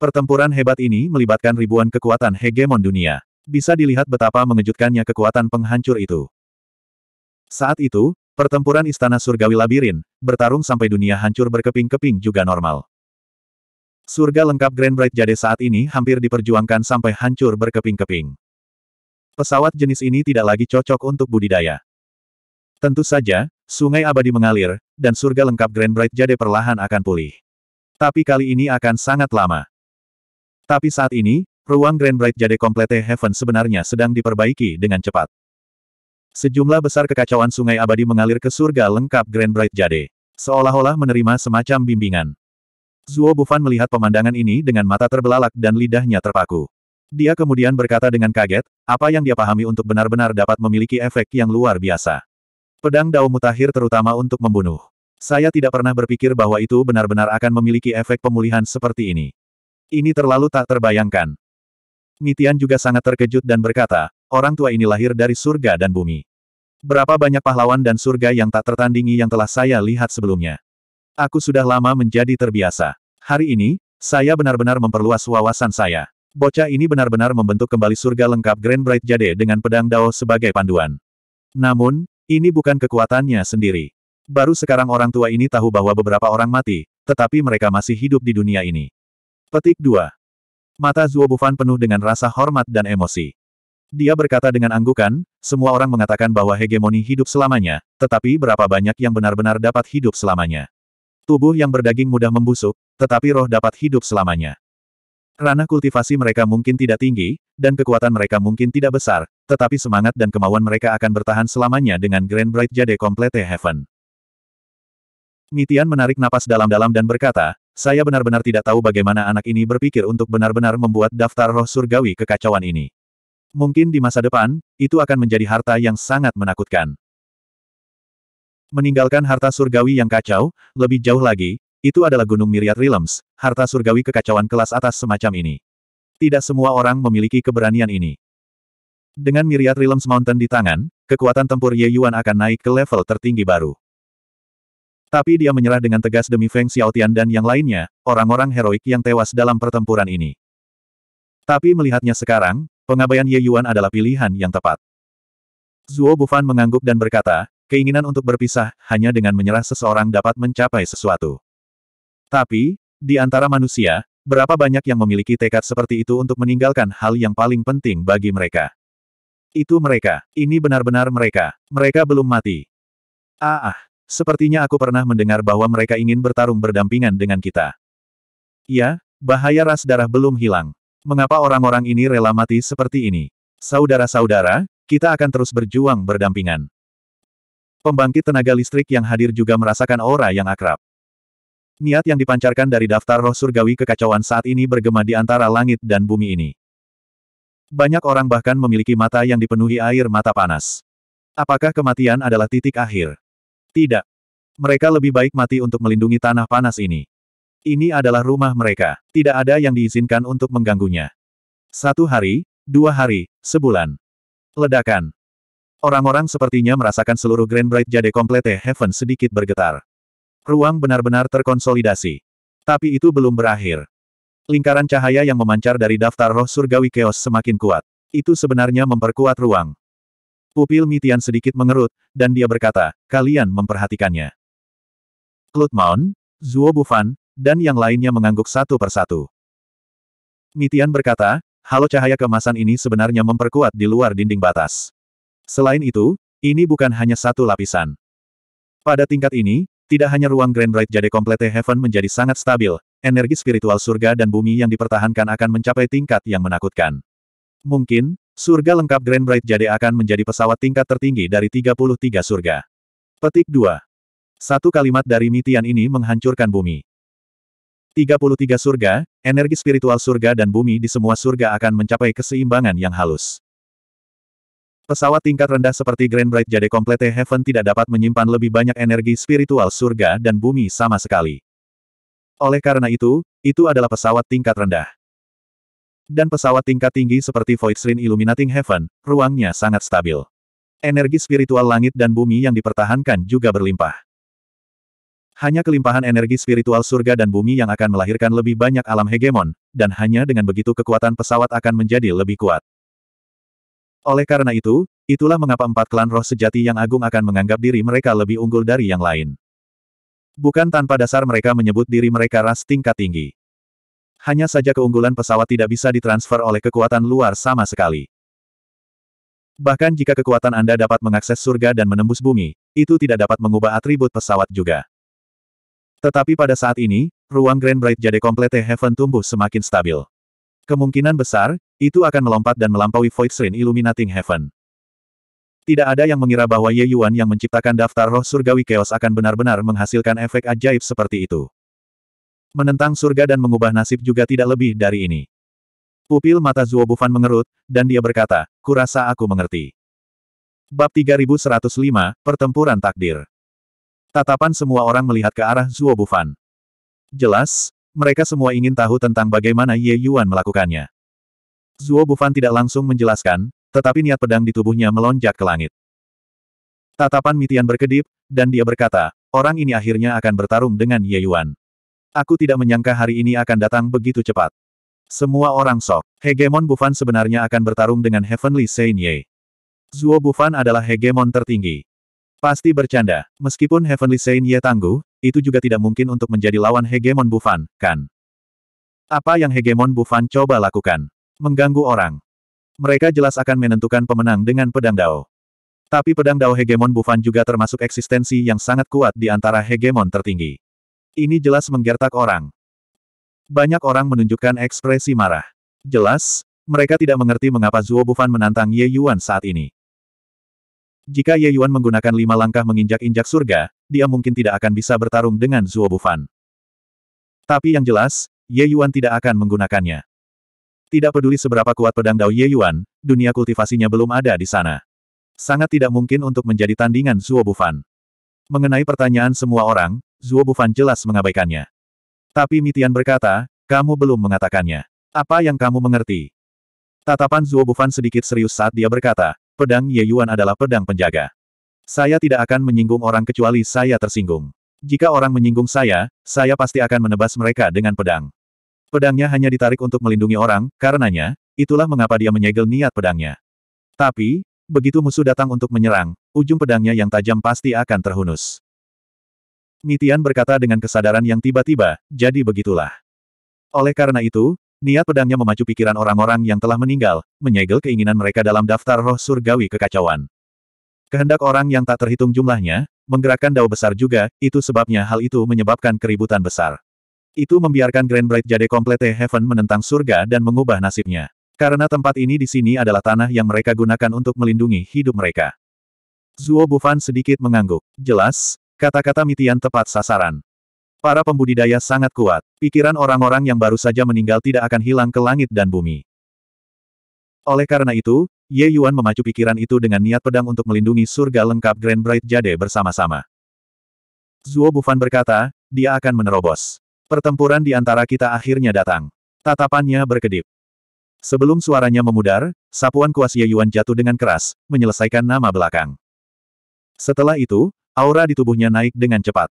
Pertempuran hebat ini melibatkan ribuan kekuatan hegemon dunia. Bisa dilihat betapa mengejutkannya kekuatan penghancur itu. Saat itu, pertempuran Istana Surgawi Labirin, bertarung sampai dunia hancur berkeping-keping juga normal. Surga lengkap Grand Bright Jade saat ini hampir diperjuangkan sampai hancur berkeping-keping. Pesawat jenis ini tidak lagi cocok untuk budidaya. Tentu saja, sungai abadi mengalir, dan surga lengkap Grand Bright Jade perlahan akan pulih. Tapi kali ini akan sangat lama. Tapi saat ini, ruang Grand Bright Jade Complete Heaven sebenarnya sedang diperbaiki dengan cepat. Sejumlah besar kekacauan sungai abadi mengalir ke surga lengkap Grand Bright Jade. Seolah-olah menerima semacam bimbingan. Zuo Bufan melihat pemandangan ini dengan mata terbelalak dan lidahnya terpaku. Dia kemudian berkata dengan kaget, apa yang dia pahami untuk benar-benar dapat memiliki efek yang luar biasa. Pedang Dao Mutahir terutama untuk membunuh. Saya tidak pernah berpikir bahwa itu benar-benar akan memiliki efek pemulihan seperti ini. Ini terlalu tak terbayangkan. Mitian juga sangat terkejut dan berkata, orang tua ini lahir dari surga dan bumi. Berapa banyak pahlawan dan surga yang tak tertandingi yang telah saya lihat sebelumnya. Aku sudah lama menjadi terbiasa. Hari ini, saya benar-benar memperluas wawasan saya. Bocah ini benar-benar membentuk kembali surga lengkap Grand Bright Jade dengan pedang Dao sebagai panduan. Namun, ini bukan kekuatannya sendiri. Baru sekarang orang tua ini tahu bahwa beberapa orang mati, tetapi mereka masih hidup di dunia ini. Petik 2. Mata Zuo Bufan penuh dengan rasa hormat dan emosi. Dia berkata dengan anggukan, semua orang mengatakan bahwa hegemoni hidup selamanya, tetapi berapa banyak yang benar-benar dapat hidup selamanya. Tubuh yang berdaging mudah membusuk, tetapi roh dapat hidup selamanya. Ranah kultivasi mereka mungkin tidak tinggi, dan kekuatan mereka mungkin tidak besar, tetapi semangat dan kemauan mereka akan bertahan selamanya dengan Grand Bright Jade Complete Heaven. Mitian menarik napas dalam-dalam dan berkata, saya benar-benar tidak tahu bagaimana anak ini berpikir untuk benar-benar membuat daftar roh surgawi kekacauan ini. Mungkin di masa depan, itu akan menjadi harta yang sangat menakutkan. Meninggalkan harta surgawi yang kacau, lebih jauh lagi, itu adalah gunung miriat realms, harta surgawi kekacauan kelas atas semacam ini. Tidak semua orang memiliki keberanian ini. Dengan miriat realms mountain di tangan, kekuatan tempur Ye Yuan akan naik ke level tertinggi baru. Tapi dia menyerah dengan tegas demi Feng Xiaotian dan yang lainnya, orang-orang heroik yang tewas dalam pertempuran ini. Tapi melihatnya sekarang, pengabaian Ye Yuan adalah pilihan yang tepat. Zuo Bufan mengangguk dan berkata, Keinginan untuk berpisah, hanya dengan menyerah seseorang dapat mencapai sesuatu. Tapi, di antara manusia, berapa banyak yang memiliki tekad seperti itu untuk meninggalkan hal yang paling penting bagi mereka? Itu mereka. Ini benar-benar mereka. Mereka belum mati. Ah, Sepertinya aku pernah mendengar bahwa mereka ingin bertarung berdampingan dengan kita. Ya, bahaya ras darah belum hilang. Mengapa orang-orang ini rela mati seperti ini? Saudara-saudara, kita akan terus berjuang berdampingan. Pembangkit tenaga listrik yang hadir juga merasakan aura yang akrab. Niat yang dipancarkan dari daftar roh surgawi kekacauan saat ini bergema di antara langit dan bumi ini. Banyak orang bahkan memiliki mata yang dipenuhi air mata panas. Apakah kematian adalah titik akhir? Tidak. Mereka lebih baik mati untuk melindungi tanah panas ini. Ini adalah rumah mereka. Tidak ada yang diizinkan untuk mengganggunya. Satu hari, dua hari, sebulan. Ledakan. Orang-orang sepertinya merasakan seluruh Grand Bright Jade Komplete Heaven sedikit bergetar. Ruang benar-benar terkonsolidasi. Tapi itu belum berakhir. Lingkaran cahaya yang memancar dari daftar roh surgawi keos semakin kuat. Itu sebenarnya memperkuat ruang. Pupil Mitian sedikit mengerut, dan dia berkata, kalian memperhatikannya. Klutmaun, Zuo Bufan, dan yang lainnya mengangguk satu persatu. Mitian berkata, halo cahaya kemasan ini sebenarnya memperkuat di luar dinding batas. Selain itu, ini bukan hanya satu lapisan. Pada tingkat ini, tidak hanya ruang Grand Bright Jade Complete Heaven menjadi sangat stabil, energi spiritual surga dan bumi yang dipertahankan akan mencapai tingkat yang menakutkan. Mungkin, surga lengkap Grand Bright Jade akan menjadi pesawat tingkat tertinggi dari 33 surga. Petik 2. Satu kalimat dari Mitian ini menghancurkan bumi. 33 surga, energi spiritual surga dan bumi di semua surga akan mencapai keseimbangan yang halus. Pesawat tingkat rendah seperti Grand Bright Jade Complete Heaven tidak dapat menyimpan lebih banyak energi spiritual surga dan bumi sama sekali. Oleh karena itu, itu adalah pesawat tingkat rendah. Dan pesawat tingkat tinggi seperti Void Voidsrin Illuminating Heaven, ruangnya sangat stabil. Energi spiritual langit dan bumi yang dipertahankan juga berlimpah. Hanya kelimpahan energi spiritual surga dan bumi yang akan melahirkan lebih banyak alam hegemon, dan hanya dengan begitu kekuatan pesawat akan menjadi lebih kuat. Oleh karena itu, itulah mengapa empat klan roh sejati yang agung akan menganggap diri mereka lebih unggul dari yang lain. Bukan tanpa dasar mereka menyebut diri mereka ras tingkat tinggi. Hanya saja keunggulan pesawat tidak bisa ditransfer oleh kekuatan luar sama sekali. Bahkan jika kekuatan Anda dapat mengakses surga dan menembus bumi, itu tidak dapat mengubah atribut pesawat juga. Tetapi pada saat ini, ruang Grand Bright Jade Complete Heaven tumbuh semakin stabil. Kemungkinan besar, itu akan melompat dan melampaui Void Shrine Illuminating Heaven. Tidak ada yang mengira bahwa Ye Yuan yang menciptakan daftar roh surgawi chaos akan benar-benar menghasilkan efek ajaib seperti itu. Menentang surga dan mengubah nasib juga tidak lebih dari ini. Pupil mata Zuo Bufan mengerut, dan dia berkata, kurasa aku mengerti. Bab 3105, Pertempuran Takdir Tatapan semua orang melihat ke arah Zuo Bufan. Jelas, mereka semua ingin tahu tentang bagaimana Ye Yuan melakukannya. Zuo Bufan tidak langsung menjelaskan, tetapi niat pedang di tubuhnya melonjak ke langit. Tatapan Mitian berkedip, dan dia berkata, orang ini akhirnya akan bertarung dengan Ye Yuan. Aku tidak menyangka hari ini akan datang begitu cepat. Semua orang sok. Hegemon Bufan sebenarnya akan bertarung dengan Heavenly Saint Ye. Zuo Bufan adalah hegemon tertinggi. Pasti bercanda. Meskipun Heavenly Saint Ye tangguh, itu juga tidak mungkin untuk menjadi lawan hegemon Bufan, kan? Apa yang hegemon Bufan coba lakukan? Mengganggu orang. Mereka jelas akan menentukan pemenang dengan pedang Dao. Tapi pedang Dao Hegemon Bufan juga termasuk eksistensi yang sangat kuat di antara hegemon tertinggi. Ini jelas menggertak orang. Banyak orang menunjukkan ekspresi marah. Jelas, mereka tidak mengerti mengapa Zuo Bufan menantang Ye Yuan saat ini. Jika Ye Yuan menggunakan lima langkah menginjak-injak surga, dia mungkin tidak akan bisa bertarung dengan Zuo Bufan. Tapi yang jelas, Ye Yuan tidak akan menggunakannya. Tidak peduli seberapa kuat pedang Dao Ye Yuan, dunia kultivasinya belum ada di sana. Sangat tidak mungkin untuk menjadi tandingan Zuo Bufan. Mengenai pertanyaan semua orang, Zuo Bufan jelas mengabaikannya. Tapi Mitian berkata, kamu belum mengatakannya. Apa yang kamu mengerti? Tatapan Zuo Bufan sedikit serius saat dia berkata, pedang Ye Yuan adalah pedang penjaga. Saya tidak akan menyinggung orang kecuali saya tersinggung. Jika orang menyinggung saya, saya pasti akan menebas mereka dengan pedang. Pedangnya hanya ditarik untuk melindungi orang, karenanya, itulah mengapa dia menyegel niat pedangnya. Tapi, begitu musuh datang untuk menyerang, ujung pedangnya yang tajam pasti akan terhunus. Mitian berkata dengan kesadaran yang tiba-tiba, jadi begitulah. Oleh karena itu, niat pedangnya memacu pikiran orang-orang yang telah meninggal, menyegel keinginan mereka dalam daftar roh surgawi kekacauan. Kehendak orang yang tak terhitung jumlahnya, menggerakkan dao besar juga, itu sebabnya hal itu menyebabkan keributan besar. Itu membiarkan Grand Bright Jade Complete Heaven menentang surga dan mengubah nasibnya. Karena tempat ini di sini adalah tanah yang mereka gunakan untuk melindungi hidup mereka. Zuo Bufan sedikit mengangguk. Jelas, kata-kata Mitian tepat sasaran. Para pembudidaya sangat kuat. Pikiran orang-orang yang baru saja meninggal tidak akan hilang ke langit dan bumi. Oleh karena itu, Ye Yuan memacu pikiran itu dengan niat pedang untuk melindungi surga lengkap Grand Bright Jade bersama-sama. Zuo Bufan berkata, dia akan menerobos. Pertempuran di antara kita akhirnya datang. Tatapannya berkedip. Sebelum suaranya memudar, sapuan Ye Yuan jatuh dengan keras, menyelesaikan nama belakang. Setelah itu, aura di tubuhnya naik dengan cepat.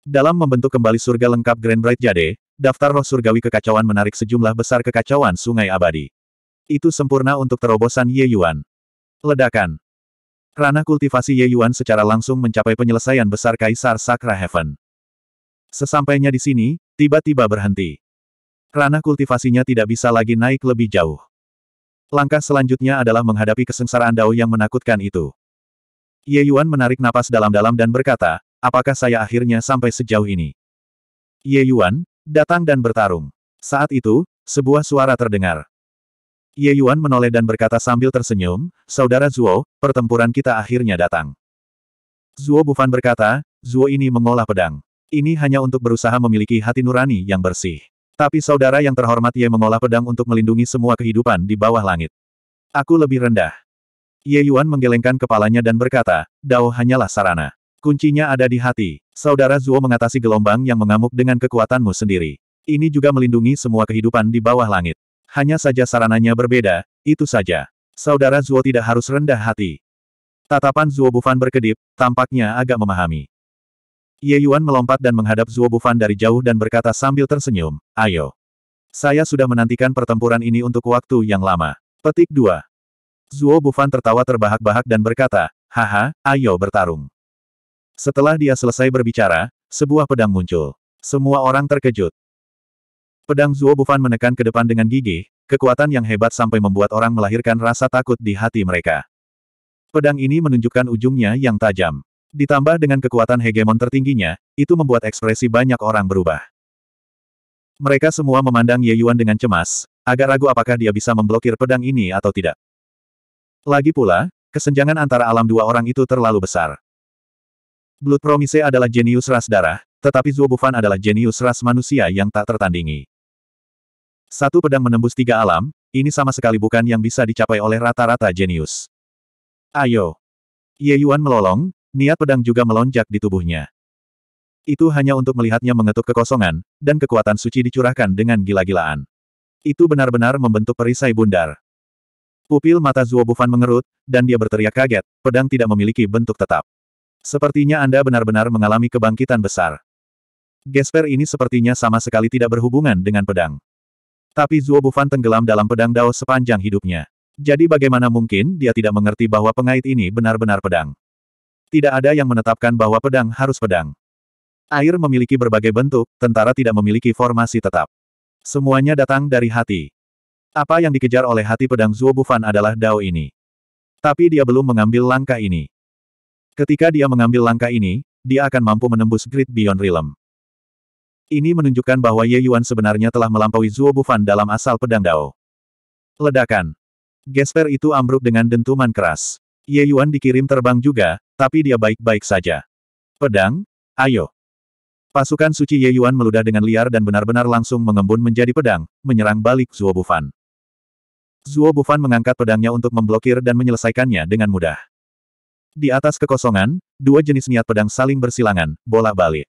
Dalam membentuk kembali surga lengkap Grand Bright Jade, daftar roh surgawi kekacauan menarik sejumlah besar kekacauan sungai abadi. Itu sempurna untuk terobosan Ye Yuan. Ledakan. Ranah kultivasi Ye Yuan secara langsung mencapai penyelesaian besar Kaisar Sakra Heaven. Sesampainya di sini, tiba-tiba berhenti. Ranah kultivasinya tidak bisa lagi naik lebih jauh. Langkah selanjutnya adalah menghadapi kesengsaraan Dao yang menakutkan itu. Ye Yuan menarik napas dalam-dalam dan berkata, apakah saya akhirnya sampai sejauh ini? Ye Yuan, datang dan bertarung. Saat itu, sebuah suara terdengar. Ye Yuan menoleh dan berkata sambil tersenyum, Saudara Zuo, pertempuran kita akhirnya datang. Zuo Bufan berkata, Zuo ini mengolah pedang. Ini hanya untuk berusaha memiliki hati nurani yang bersih. Tapi saudara yang terhormat Ye mengolah pedang untuk melindungi semua kehidupan di bawah langit. Aku lebih rendah. Ye Yuan menggelengkan kepalanya dan berkata, Dao hanyalah sarana. Kuncinya ada di hati. Saudara Zuo mengatasi gelombang yang mengamuk dengan kekuatanmu sendiri. Ini juga melindungi semua kehidupan di bawah langit. Hanya saja sarananya berbeda, itu saja. Saudara Zuo tidak harus rendah hati. Tatapan Zuo Bufan berkedip, tampaknya agak memahami. Ye Yuan melompat dan menghadap Zuo Bufan dari jauh dan berkata sambil tersenyum, ayo. Saya sudah menantikan pertempuran ini untuk waktu yang lama. Petik 2. Zuo Bufan tertawa terbahak-bahak dan berkata, haha, ayo bertarung. Setelah dia selesai berbicara, sebuah pedang muncul. Semua orang terkejut. Pedang Zuo Bufan menekan ke depan dengan gigi, kekuatan yang hebat sampai membuat orang melahirkan rasa takut di hati mereka. Pedang ini menunjukkan ujungnya yang tajam. Ditambah dengan kekuatan hegemon tertingginya, itu membuat ekspresi banyak orang berubah. Mereka semua memandang Ye Yuan dengan cemas, agak ragu apakah dia bisa memblokir pedang ini atau tidak. Lagi pula, kesenjangan antara alam dua orang itu terlalu besar. Blood Promise adalah jenius ras darah, tetapi Zuo Bufan adalah jenius ras manusia yang tak tertandingi. Satu pedang menembus tiga alam, ini sama sekali bukan yang bisa dicapai oleh rata-rata jenius. Ayo! Ye Yuan melolong, Niat pedang juga melonjak di tubuhnya. Itu hanya untuk melihatnya mengetuk kekosongan, dan kekuatan suci dicurahkan dengan gila-gilaan. Itu benar-benar membentuk perisai bundar. Pupil mata Zuo Bufan mengerut, dan dia berteriak kaget, pedang tidak memiliki bentuk tetap. Sepertinya Anda benar-benar mengalami kebangkitan besar. Gesper ini sepertinya sama sekali tidak berhubungan dengan pedang. Tapi Zuo Bufan tenggelam dalam pedang Dao sepanjang hidupnya. Jadi bagaimana mungkin dia tidak mengerti bahwa pengait ini benar-benar pedang? Tidak ada yang menetapkan bahwa pedang harus pedang. Air memiliki berbagai bentuk, tentara tidak memiliki formasi tetap. Semuanya datang dari hati. Apa yang dikejar oleh hati pedang Zuo Bufan adalah dao ini. Tapi dia belum mengambil langkah ini. Ketika dia mengambil langkah ini, dia akan mampu menembus Great Beyond Realm. Ini menunjukkan bahwa Ye Yuan sebenarnya telah melampaui Zuo Bufan dalam asal pedang dao. Ledakan. Gesper itu ambruk dengan dentuman keras. Ye Yuan dikirim terbang juga, tapi dia baik-baik saja. Pedang? Ayo. Pasukan suci Ye Yuan meludah dengan liar dan benar-benar langsung mengembun menjadi pedang, menyerang balik Zuo Bufan. Zuo Bufan mengangkat pedangnya untuk memblokir dan menyelesaikannya dengan mudah. Di atas kekosongan, dua jenis niat pedang saling bersilangan, bola balik.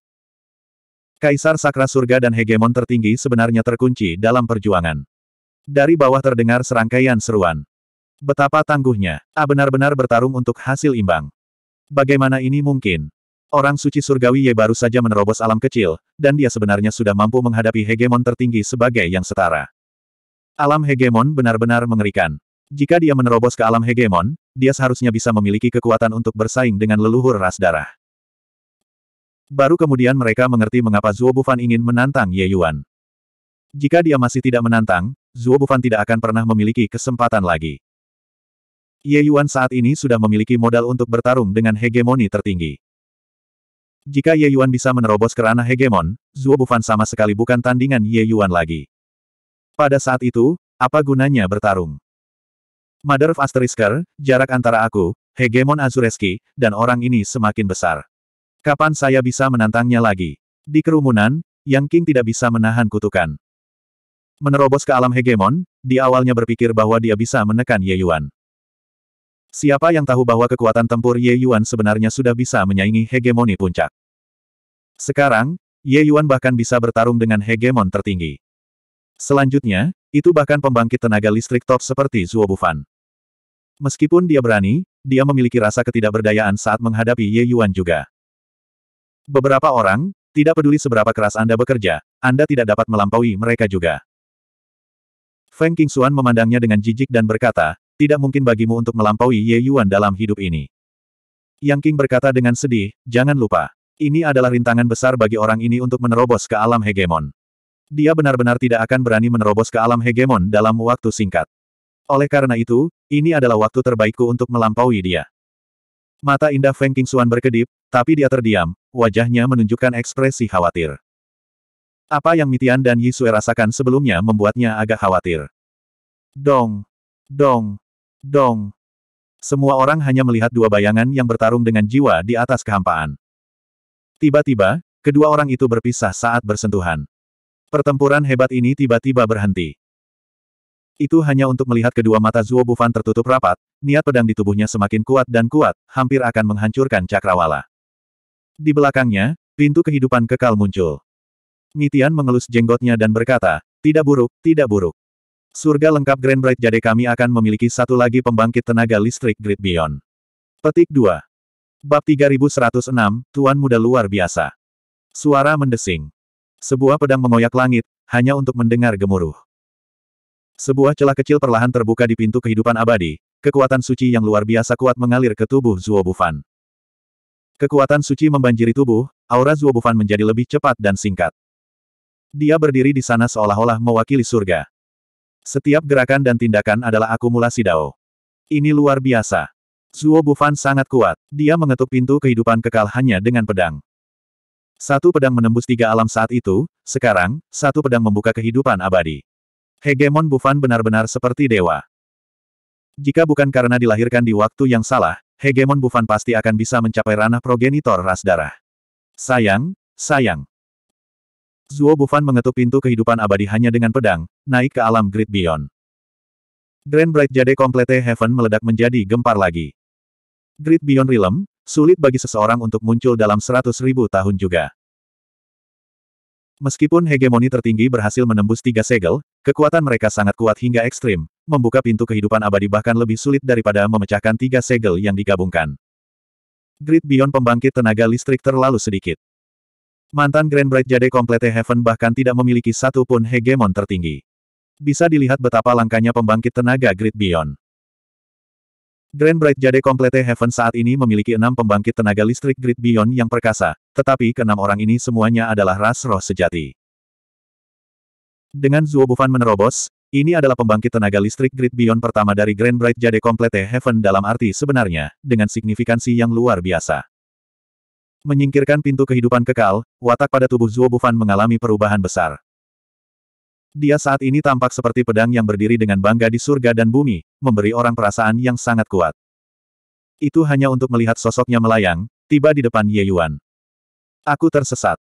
Kaisar Sakra Surga dan Hegemon tertinggi sebenarnya terkunci dalam perjuangan. Dari bawah terdengar serangkaian seruan. Betapa tangguhnya, A benar-benar bertarung untuk hasil imbang. Bagaimana ini mungkin? Orang suci surgawi Ye baru saja menerobos alam kecil, dan dia sebenarnya sudah mampu menghadapi hegemon tertinggi sebagai yang setara. Alam hegemon benar-benar mengerikan. Jika dia menerobos ke alam hegemon, dia seharusnya bisa memiliki kekuatan untuk bersaing dengan leluhur ras darah. Baru kemudian mereka mengerti mengapa Zuo Bufan ingin menantang Ye Yuan. Jika dia masih tidak menantang, Zuo Bufan tidak akan pernah memiliki kesempatan lagi. Ye Yuan saat ini sudah memiliki modal untuk bertarung dengan hegemoni tertinggi. Jika Ye Yuan bisa menerobos ke ranah hegemon, Zuo Bufan sama sekali bukan tandingan Ye Yuan lagi. Pada saat itu, apa gunanya bertarung? Mother of Asterisker, jarak antara aku, hegemon Azureski, dan orang ini semakin besar. Kapan saya bisa menantangnya lagi? Di kerumunan, Yang King tidak bisa menahan kutukan. Menerobos ke alam hegemon, di awalnya berpikir bahwa dia bisa menekan Ye Yuan. Siapa yang tahu bahwa kekuatan tempur Ye Yuan sebenarnya sudah bisa menyaingi hegemoni puncak? Sekarang, Ye Yuan bahkan bisa bertarung dengan hegemon tertinggi. Selanjutnya, itu bahkan pembangkit tenaga listrik top seperti Zuo Bufan. Meskipun dia berani, dia memiliki rasa ketidakberdayaan saat menghadapi Ye Yuan juga. Beberapa orang, tidak peduli seberapa keras Anda bekerja, Anda tidak dapat melampaui mereka juga. Feng Qingxuan memandangnya dengan jijik dan berkata, tidak mungkin bagimu untuk melampaui Ye Yuan dalam hidup ini. Yang King berkata dengan sedih, jangan lupa, ini adalah rintangan besar bagi orang ini untuk menerobos ke alam hegemon. Dia benar-benar tidak akan berani menerobos ke alam hegemon dalam waktu singkat. Oleh karena itu, ini adalah waktu terbaikku untuk melampaui dia. Mata indah Feng King Xuan berkedip, tapi dia terdiam, wajahnya menunjukkan ekspresi khawatir. Apa yang Mitian dan Yisue rasakan sebelumnya membuatnya agak khawatir. Dong! Dong! Dong! Semua orang hanya melihat dua bayangan yang bertarung dengan jiwa di atas kehampaan. Tiba-tiba, kedua orang itu berpisah saat bersentuhan. Pertempuran hebat ini tiba-tiba berhenti. Itu hanya untuk melihat kedua mata Zuo Bufan tertutup rapat, niat pedang di tubuhnya semakin kuat dan kuat, hampir akan menghancurkan cakrawala. Di belakangnya, pintu kehidupan kekal muncul. Mitian mengelus jenggotnya dan berkata, tidak buruk, tidak buruk. Surga lengkap Grand Bright Jade kami akan memiliki satu lagi pembangkit tenaga listrik Grid Beyond. Petik 2. Bab 3106, Tuan Muda Luar Biasa. Suara mendesing. Sebuah pedang mengoyak langit, hanya untuk mendengar gemuruh. Sebuah celah kecil perlahan terbuka di pintu kehidupan abadi, kekuatan suci yang luar biasa kuat mengalir ke tubuh Zuo Bufan. Kekuatan suci membanjiri tubuh, aura Zuo Bufan menjadi lebih cepat dan singkat. Dia berdiri di sana seolah-olah mewakili surga. Setiap gerakan dan tindakan adalah akumulasi dao. Ini luar biasa. Zuo Bufan sangat kuat. Dia mengetuk pintu kehidupan kekal hanya dengan pedang. Satu pedang menembus tiga alam saat itu, sekarang, satu pedang membuka kehidupan abadi. Hegemon Bufan benar-benar seperti dewa. Jika bukan karena dilahirkan di waktu yang salah, Hegemon Bufan pasti akan bisa mencapai ranah progenitor ras darah. Sayang, sayang. Zuo Bufan mengetuk pintu kehidupan abadi hanya dengan pedang, naik ke alam Great Beyond. Grand Bright Jade Complete Heaven meledak menjadi gempar lagi. Great Beyond Realm, sulit bagi seseorang untuk muncul dalam seratus ribu tahun juga. Meskipun hegemoni tertinggi berhasil menembus tiga segel, kekuatan mereka sangat kuat hingga ekstrim, membuka pintu kehidupan abadi bahkan lebih sulit daripada memecahkan tiga segel yang digabungkan. Grid Beyond pembangkit tenaga listrik terlalu sedikit. Mantan Grand Bright Jade Complete Heaven bahkan tidak memiliki satu pun hegemon tertinggi. Bisa dilihat betapa langkahnya pembangkit tenaga Great Beyond. Grand Bright Jade Complete Heaven saat ini memiliki enam pembangkit tenaga listrik Great Beyond yang perkasa, tetapi keenam orang ini semuanya adalah ras roh sejati. Dengan Zuo Bufan menerobos, ini adalah pembangkit tenaga listrik grid beyond pertama dari Grand Bright Jade Complete Heaven dalam arti sebenarnya, dengan signifikansi yang luar biasa. Menyingkirkan pintu kehidupan kekal, watak pada tubuh Zuo Bufan mengalami perubahan besar. Dia saat ini tampak seperti pedang yang berdiri dengan bangga di surga dan bumi, memberi orang perasaan yang sangat kuat. Itu hanya untuk melihat sosoknya melayang, tiba di depan Ye Yuan. Aku tersesat.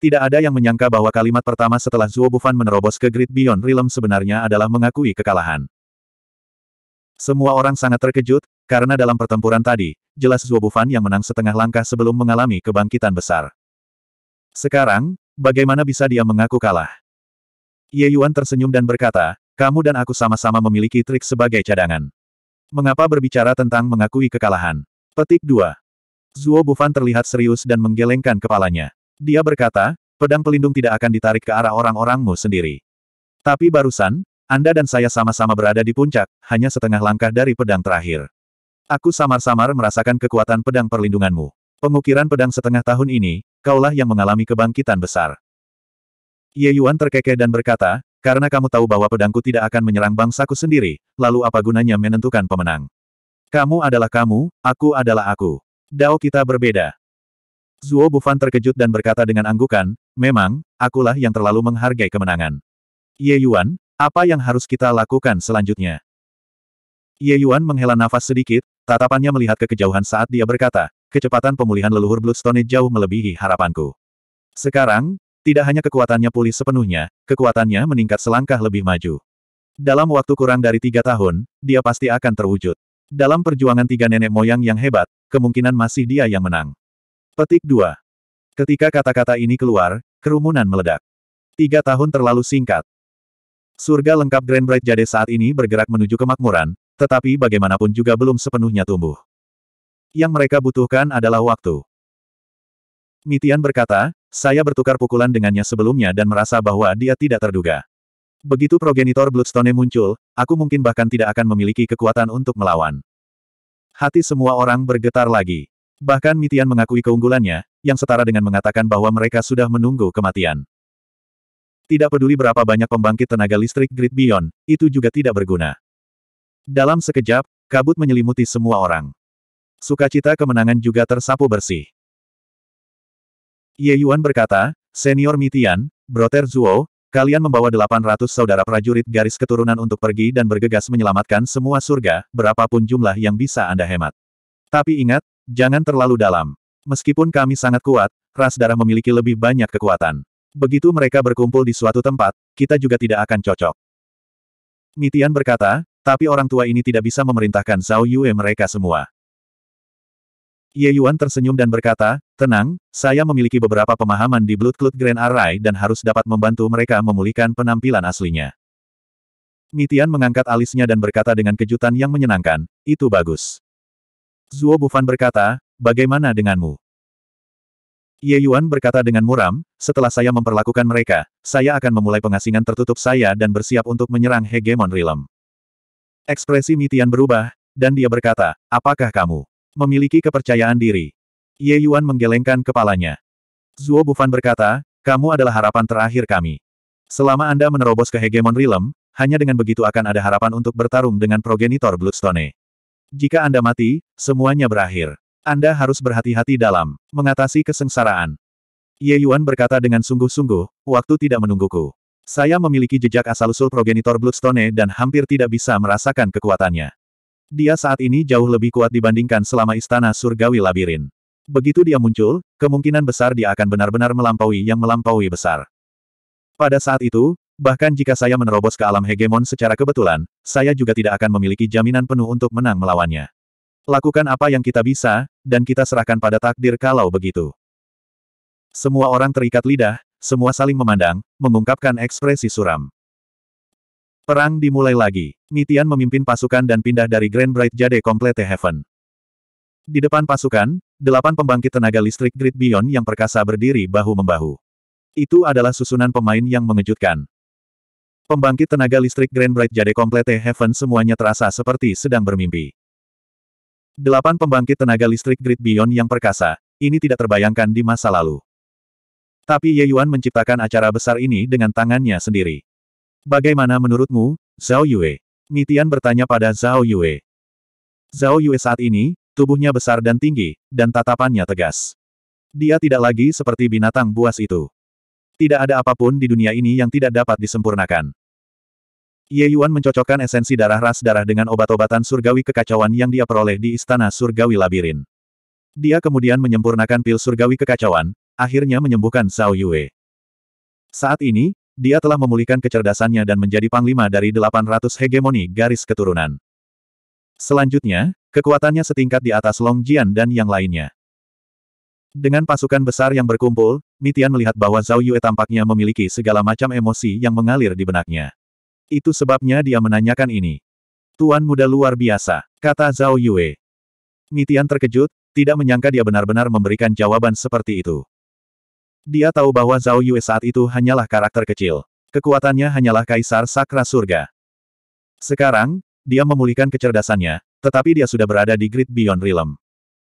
Tidak ada yang menyangka bahwa kalimat pertama setelah Zuo Bufan menerobos ke Great Beyond Realm sebenarnya adalah mengakui kekalahan. Semua orang sangat terkejut, karena dalam pertempuran tadi, jelas Zuobufan yang menang setengah langkah sebelum mengalami kebangkitan besar. Sekarang, bagaimana bisa dia mengaku kalah? Ye Yuan tersenyum dan berkata, kamu dan aku sama-sama memiliki trik sebagai cadangan. Mengapa berbicara tentang mengakui kekalahan? Petik 2. Zuo Bufan terlihat serius dan menggelengkan kepalanya. Dia berkata, pedang pelindung tidak akan ditarik ke arah orang-orangmu sendiri. Tapi barusan, anda dan saya sama-sama berada di puncak, hanya setengah langkah dari pedang terakhir. Aku samar-samar merasakan kekuatan pedang perlindunganmu. Pengukiran pedang setengah tahun ini, kaulah yang mengalami kebangkitan besar. Ye Yuan terkekeh dan berkata, karena kamu tahu bahwa pedangku tidak akan menyerang bangsaku sendiri, lalu apa gunanya menentukan pemenang? Kamu adalah kamu, aku adalah aku. Dao kita berbeda. Zuo Bufan terkejut dan berkata dengan anggukan, memang, akulah yang terlalu menghargai kemenangan. Ye Yuan, apa yang harus kita lakukan selanjutnya? Ye Yuan menghela nafas sedikit, tatapannya melihat ke kejauhan saat dia berkata, kecepatan pemulihan leluhur Bloodstone jauh melebihi harapanku. Sekarang, tidak hanya kekuatannya pulih sepenuhnya, kekuatannya meningkat selangkah lebih maju. Dalam waktu kurang dari tiga tahun, dia pasti akan terwujud. Dalam perjuangan tiga nenek moyang yang hebat, kemungkinan masih dia yang menang. Petik 2. Ketika kata-kata ini keluar, kerumunan meledak. Tiga tahun terlalu singkat. Surga lengkap Grand Bright Jade saat ini bergerak menuju kemakmuran, tetapi bagaimanapun juga belum sepenuhnya tumbuh. Yang mereka butuhkan adalah waktu. Mitian berkata, saya bertukar pukulan dengannya sebelumnya dan merasa bahwa dia tidak terduga. Begitu progenitor Bloodstone muncul, aku mungkin bahkan tidak akan memiliki kekuatan untuk melawan. Hati semua orang bergetar lagi. Bahkan Mitian mengakui keunggulannya, yang setara dengan mengatakan bahwa mereka sudah menunggu kematian. Tidak peduli berapa banyak pembangkit tenaga listrik grid Beyond, itu juga tidak berguna. Dalam sekejap, kabut menyelimuti semua orang. Sukacita kemenangan juga tersapu bersih. Ye Yuan berkata, Senior Mitian, Broter Zuo, kalian membawa 800 saudara prajurit garis keturunan untuk pergi dan bergegas menyelamatkan semua surga, berapapun jumlah yang bisa Anda hemat. Tapi ingat, jangan terlalu dalam. Meskipun kami sangat kuat, ras darah memiliki lebih banyak kekuatan. Begitu mereka berkumpul di suatu tempat, kita juga tidak akan cocok. Mitian berkata, tapi orang tua ini tidak bisa memerintahkan Zhao Yue mereka semua. Ye Yuan tersenyum dan berkata, tenang, saya memiliki beberapa pemahaman di Blood Grand Array dan harus dapat membantu mereka memulihkan penampilan aslinya. Mitian mengangkat alisnya dan berkata dengan kejutan yang menyenangkan, itu bagus. Zuo Bufan berkata, bagaimana denganmu? Ye Yuan berkata dengan muram, setelah saya memperlakukan mereka, saya akan memulai pengasingan tertutup saya dan bersiap untuk menyerang hegemon realm. Ekspresi Mitian berubah, dan dia berkata, apakah kamu memiliki kepercayaan diri? Ye Yuan menggelengkan kepalanya. Zuo Bufan berkata, kamu adalah harapan terakhir kami. Selama Anda menerobos ke hegemon realm, hanya dengan begitu akan ada harapan untuk bertarung dengan progenitor Bloodstone. Jika Anda mati, semuanya berakhir. Anda harus berhati-hati dalam mengatasi kesengsaraan. Ye Yuan berkata dengan sungguh-sungguh, waktu tidak menungguku. Saya memiliki jejak asal-usul progenitor Bloodstone dan hampir tidak bisa merasakan kekuatannya. Dia saat ini jauh lebih kuat dibandingkan selama istana surgawi labirin. Begitu dia muncul, kemungkinan besar dia akan benar-benar melampaui yang melampaui besar. Pada saat itu, bahkan jika saya menerobos ke alam hegemon secara kebetulan, saya juga tidak akan memiliki jaminan penuh untuk menang melawannya. Lakukan apa yang kita bisa, dan kita serahkan pada takdir kalau begitu. Semua orang terikat lidah, semua saling memandang, mengungkapkan ekspresi suram. Perang dimulai lagi. Mitian memimpin pasukan dan pindah dari Grand Bright Jade Complete Heaven. Di depan pasukan, delapan pembangkit tenaga listrik Grid Beyond yang perkasa berdiri bahu-membahu. Itu adalah susunan pemain yang mengejutkan. Pembangkit tenaga listrik Grand Bright Jade Complete Heaven semuanya terasa seperti sedang bermimpi. Delapan pembangkit tenaga listrik grid Beyond yang perkasa, ini tidak terbayangkan di masa lalu. Tapi Ye Yuan menciptakan acara besar ini dengan tangannya sendiri. Bagaimana menurutmu, Zhao Yue? Mitian bertanya pada Zhao Yue. Zhao Yue saat ini, tubuhnya besar dan tinggi, dan tatapannya tegas. Dia tidak lagi seperti binatang buas itu. Tidak ada apapun di dunia ini yang tidak dapat disempurnakan. Ye Yuan mencocokkan esensi darah ras darah dengan obat-obatan surgawi kekacauan yang dia peroleh di Istana Surgawi Labirin. Dia kemudian menyempurnakan pil surgawi kekacauan, akhirnya menyembuhkan Zhao Yue. Saat ini, dia telah memulihkan kecerdasannya dan menjadi panglima dari 800 hegemoni garis keturunan. Selanjutnya, kekuatannya setingkat di atas Long Jian dan yang lainnya. Dengan pasukan besar yang berkumpul, Mitian melihat bahwa Zhao Yue tampaknya memiliki segala macam emosi yang mengalir di benaknya. Itu sebabnya dia menanyakan ini. Tuan muda luar biasa, kata Zhao Yue. Mitian terkejut, tidak menyangka dia benar-benar memberikan jawaban seperti itu. Dia tahu bahwa Zhao Yue saat itu hanyalah karakter kecil. Kekuatannya hanyalah Kaisar Sakra Surga. Sekarang, dia memulihkan kecerdasannya, tetapi dia sudah berada di Great Beyond Realm.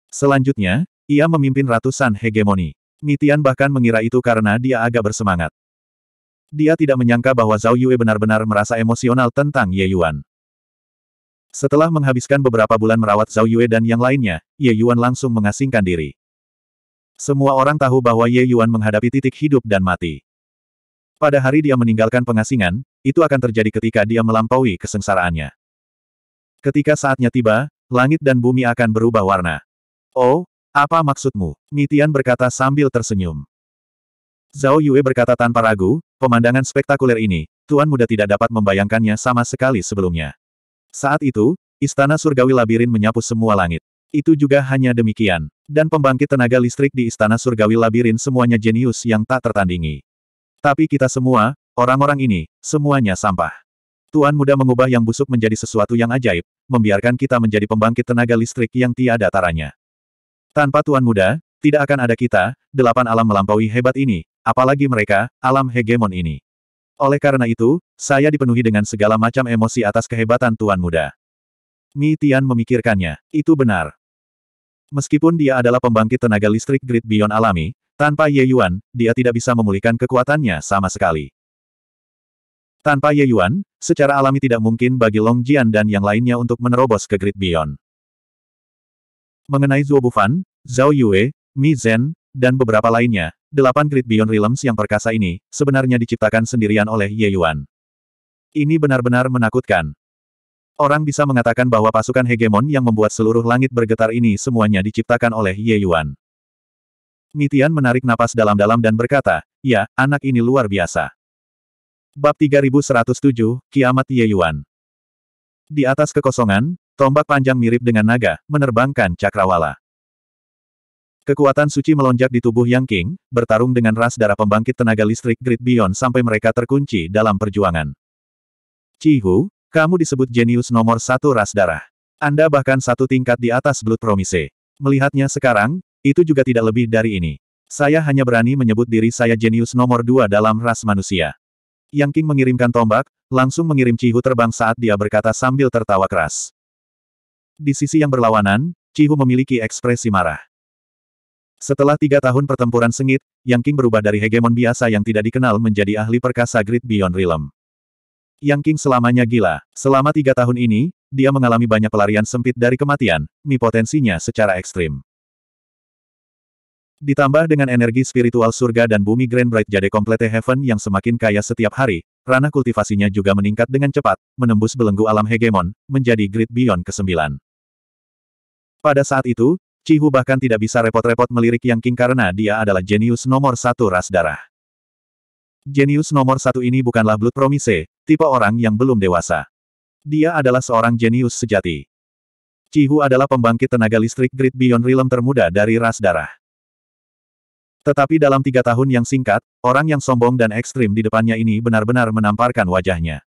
Selanjutnya, ia memimpin ratusan hegemoni. Mitian bahkan mengira itu karena dia agak bersemangat. Dia tidak menyangka bahwa Zhao Yue benar-benar merasa emosional tentang Ye Yuan. Setelah menghabiskan beberapa bulan merawat Zhao Yue dan yang lainnya, Ye Yuan langsung mengasingkan diri. Semua orang tahu bahwa Ye Yuan menghadapi titik hidup dan mati. Pada hari dia meninggalkan pengasingan, itu akan terjadi ketika dia melampaui kesengsaraannya. Ketika saatnya tiba, langit dan bumi akan berubah warna. Oh, apa maksudmu? Mitian berkata sambil tersenyum. Zhao Yue berkata tanpa ragu, pemandangan spektakuler ini, Tuan Muda tidak dapat membayangkannya sama sekali sebelumnya. Saat itu, Istana Surgawi Labirin menyapu semua langit. Itu juga hanya demikian. Dan pembangkit tenaga listrik di Istana Surgawi Labirin semuanya jenius yang tak tertandingi. Tapi kita semua, orang-orang ini, semuanya sampah. Tuan Muda mengubah yang busuk menjadi sesuatu yang ajaib, membiarkan kita menjadi pembangkit tenaga listrik yang tiada taranya. Tanpa Tuan Muda, tidak akan ada kita, delapan alam melampaui hebat ini, Apalagi mereka, alam hegemon ini. Oleh karena itu, saya dipenuhi dengan segala macam emosi atas kehebatan Tuan Muda. Mi Tian memikirkannya. Itu benar. Meskipun dia adalah pembangkit tenaga listrik grid Beyond alami, tanpa Ye Yuan, dia tidak bisa memulihkan kekuatannya sama sekali. Tanpa Ye Yuan, secara alami tidak mungkin bagi Long Jian dan yang lainnya untuk menerobos ke grid Beyond. Mengenai Zuo Bufan, Zhao Yue, Mi Zhen, dan beberapa lainnya, Delapan Great Beyond Realms yang perkasa ini, sebenarnya diciptakan sendirian oleh Ye Yuan. Ini benar-benar menakutkan. Orang bisa mengatakan bahwa pasukan hegemon yang membuat seluruh langit bergetar ini semuanya diciptakan oleh Ye Yuan. Mitian menarik napas dalam-dalam dan berkata, ya, anak ini luar biasa. Bab 3107, Kiamat Ye Yuan. Di atas kekosongan, tombak panjang mirip dengan naga, menerbangkan cakrawala. Kekuatan suci melonjak di tubuh Yang King, bertarung dengan ras darah pembangkit tenaga listrik Great Beyond sampai mereka terkunci dalam perjuangan. Cihu, kamu disebut jenius nomor satu ras darah. Anda bahkan satu tingkat di atas Blood Promise. Melihatnya sekarang, itu juga tidak lebih dari ini. Saya hanya berani menyebut diri saya jenius nomor dua dalam ras manusia. Yang King mengirimkan tombak, langsung mengirim Cihu terbang saat dia berkata sambil tertawa keras. Di sisi yang berlawanan, Cihu memiliki ekspresi marah. Setelah tiga tahun pertempuran sengit, Yang King berubah dari hegemon biasa yang tidak dikenal menjadi ahli perkasa Great Beyond Realm. Yang King selamanya gila. Selama tiga tahun ini, dia mengalami banyak pelarian sempit dari kematian, mi potensinya secara ekstrim. Ditambah dengan energi spiritual surga dan bumi Grand Bright Jade Komplete Heaven yang semakin kaya setiap hari, ranah kultivasinya juga meningkat dengan cepat, menembus belenggu alam hegemon, menjadi Great Beyond ke-9. Pada saat itu, Cihu bahkan tidak bisa repot-repot melirik Yang King karena dia adalah jenius nomor satu ras darah. Jenius nomor satu ini bukanlah Blood Promise, tipe orang yang belum dewasa. Dia adalah seorang jenius sejati. Cihu adalah pembangkit tenaga listrik Great Beyond Realm termuda dari ras darah. Tetapi dalam tiga tahun yang singkat, orang yang sombong dan ekstrim di depannya ini benar-benar menamparkan wajahnya.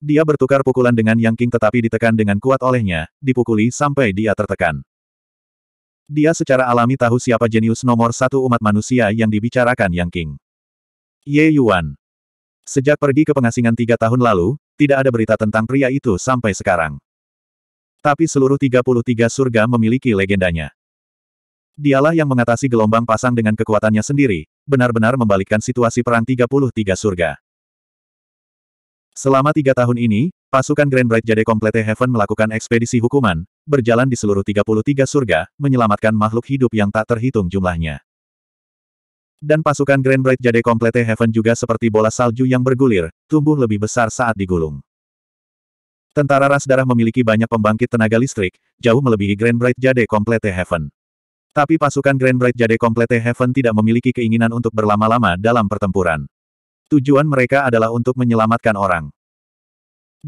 Dia bertukar pukulan dengan Yang King tetapi ditekan dengan kuat olehnya, dipukuli sampai dia tertekan. Dia secara alami tahu siapa jenius nomor satu umat manusia yang dibicarakan Yang King. Ye Yuan. Sejak pergi ke pengasingan tiga tahun lalu, tidak ada berita tentang pria itu sampai sekarang. Tapi seluruh 33 surga memiliki legendanya. Dialah yang mengatasi gelombang pasang dengan kekuatannya sendiri, benar-benar membalikkan situasi perang 33 surga. Selama tiga tahun ini, Pasukan Grand Bright Jade Komplete Heaven melakukan ekspedisi hukuman, berjalan di seluruh 33 surga, menyelamatkan makhluk hidup yang tak terhitung jumlahnya. Dan pasukan Grand Bright Jade Komplete Heaven juga seperti bola salju yang bergulir, tumbuh lebih besar saat digulung. Tentara ras darah memiliki banyak pembangkit tenaga listrik, jauh melebihi Grand Bright Jade Komplete Heaven. Tapi pasukan Grand Bright Jade Komplete Heaven tidak memiliki keinginan untuk berlama-lama dalam pertempuran. Tujuan mereka adalah untuk menyelamatkan orang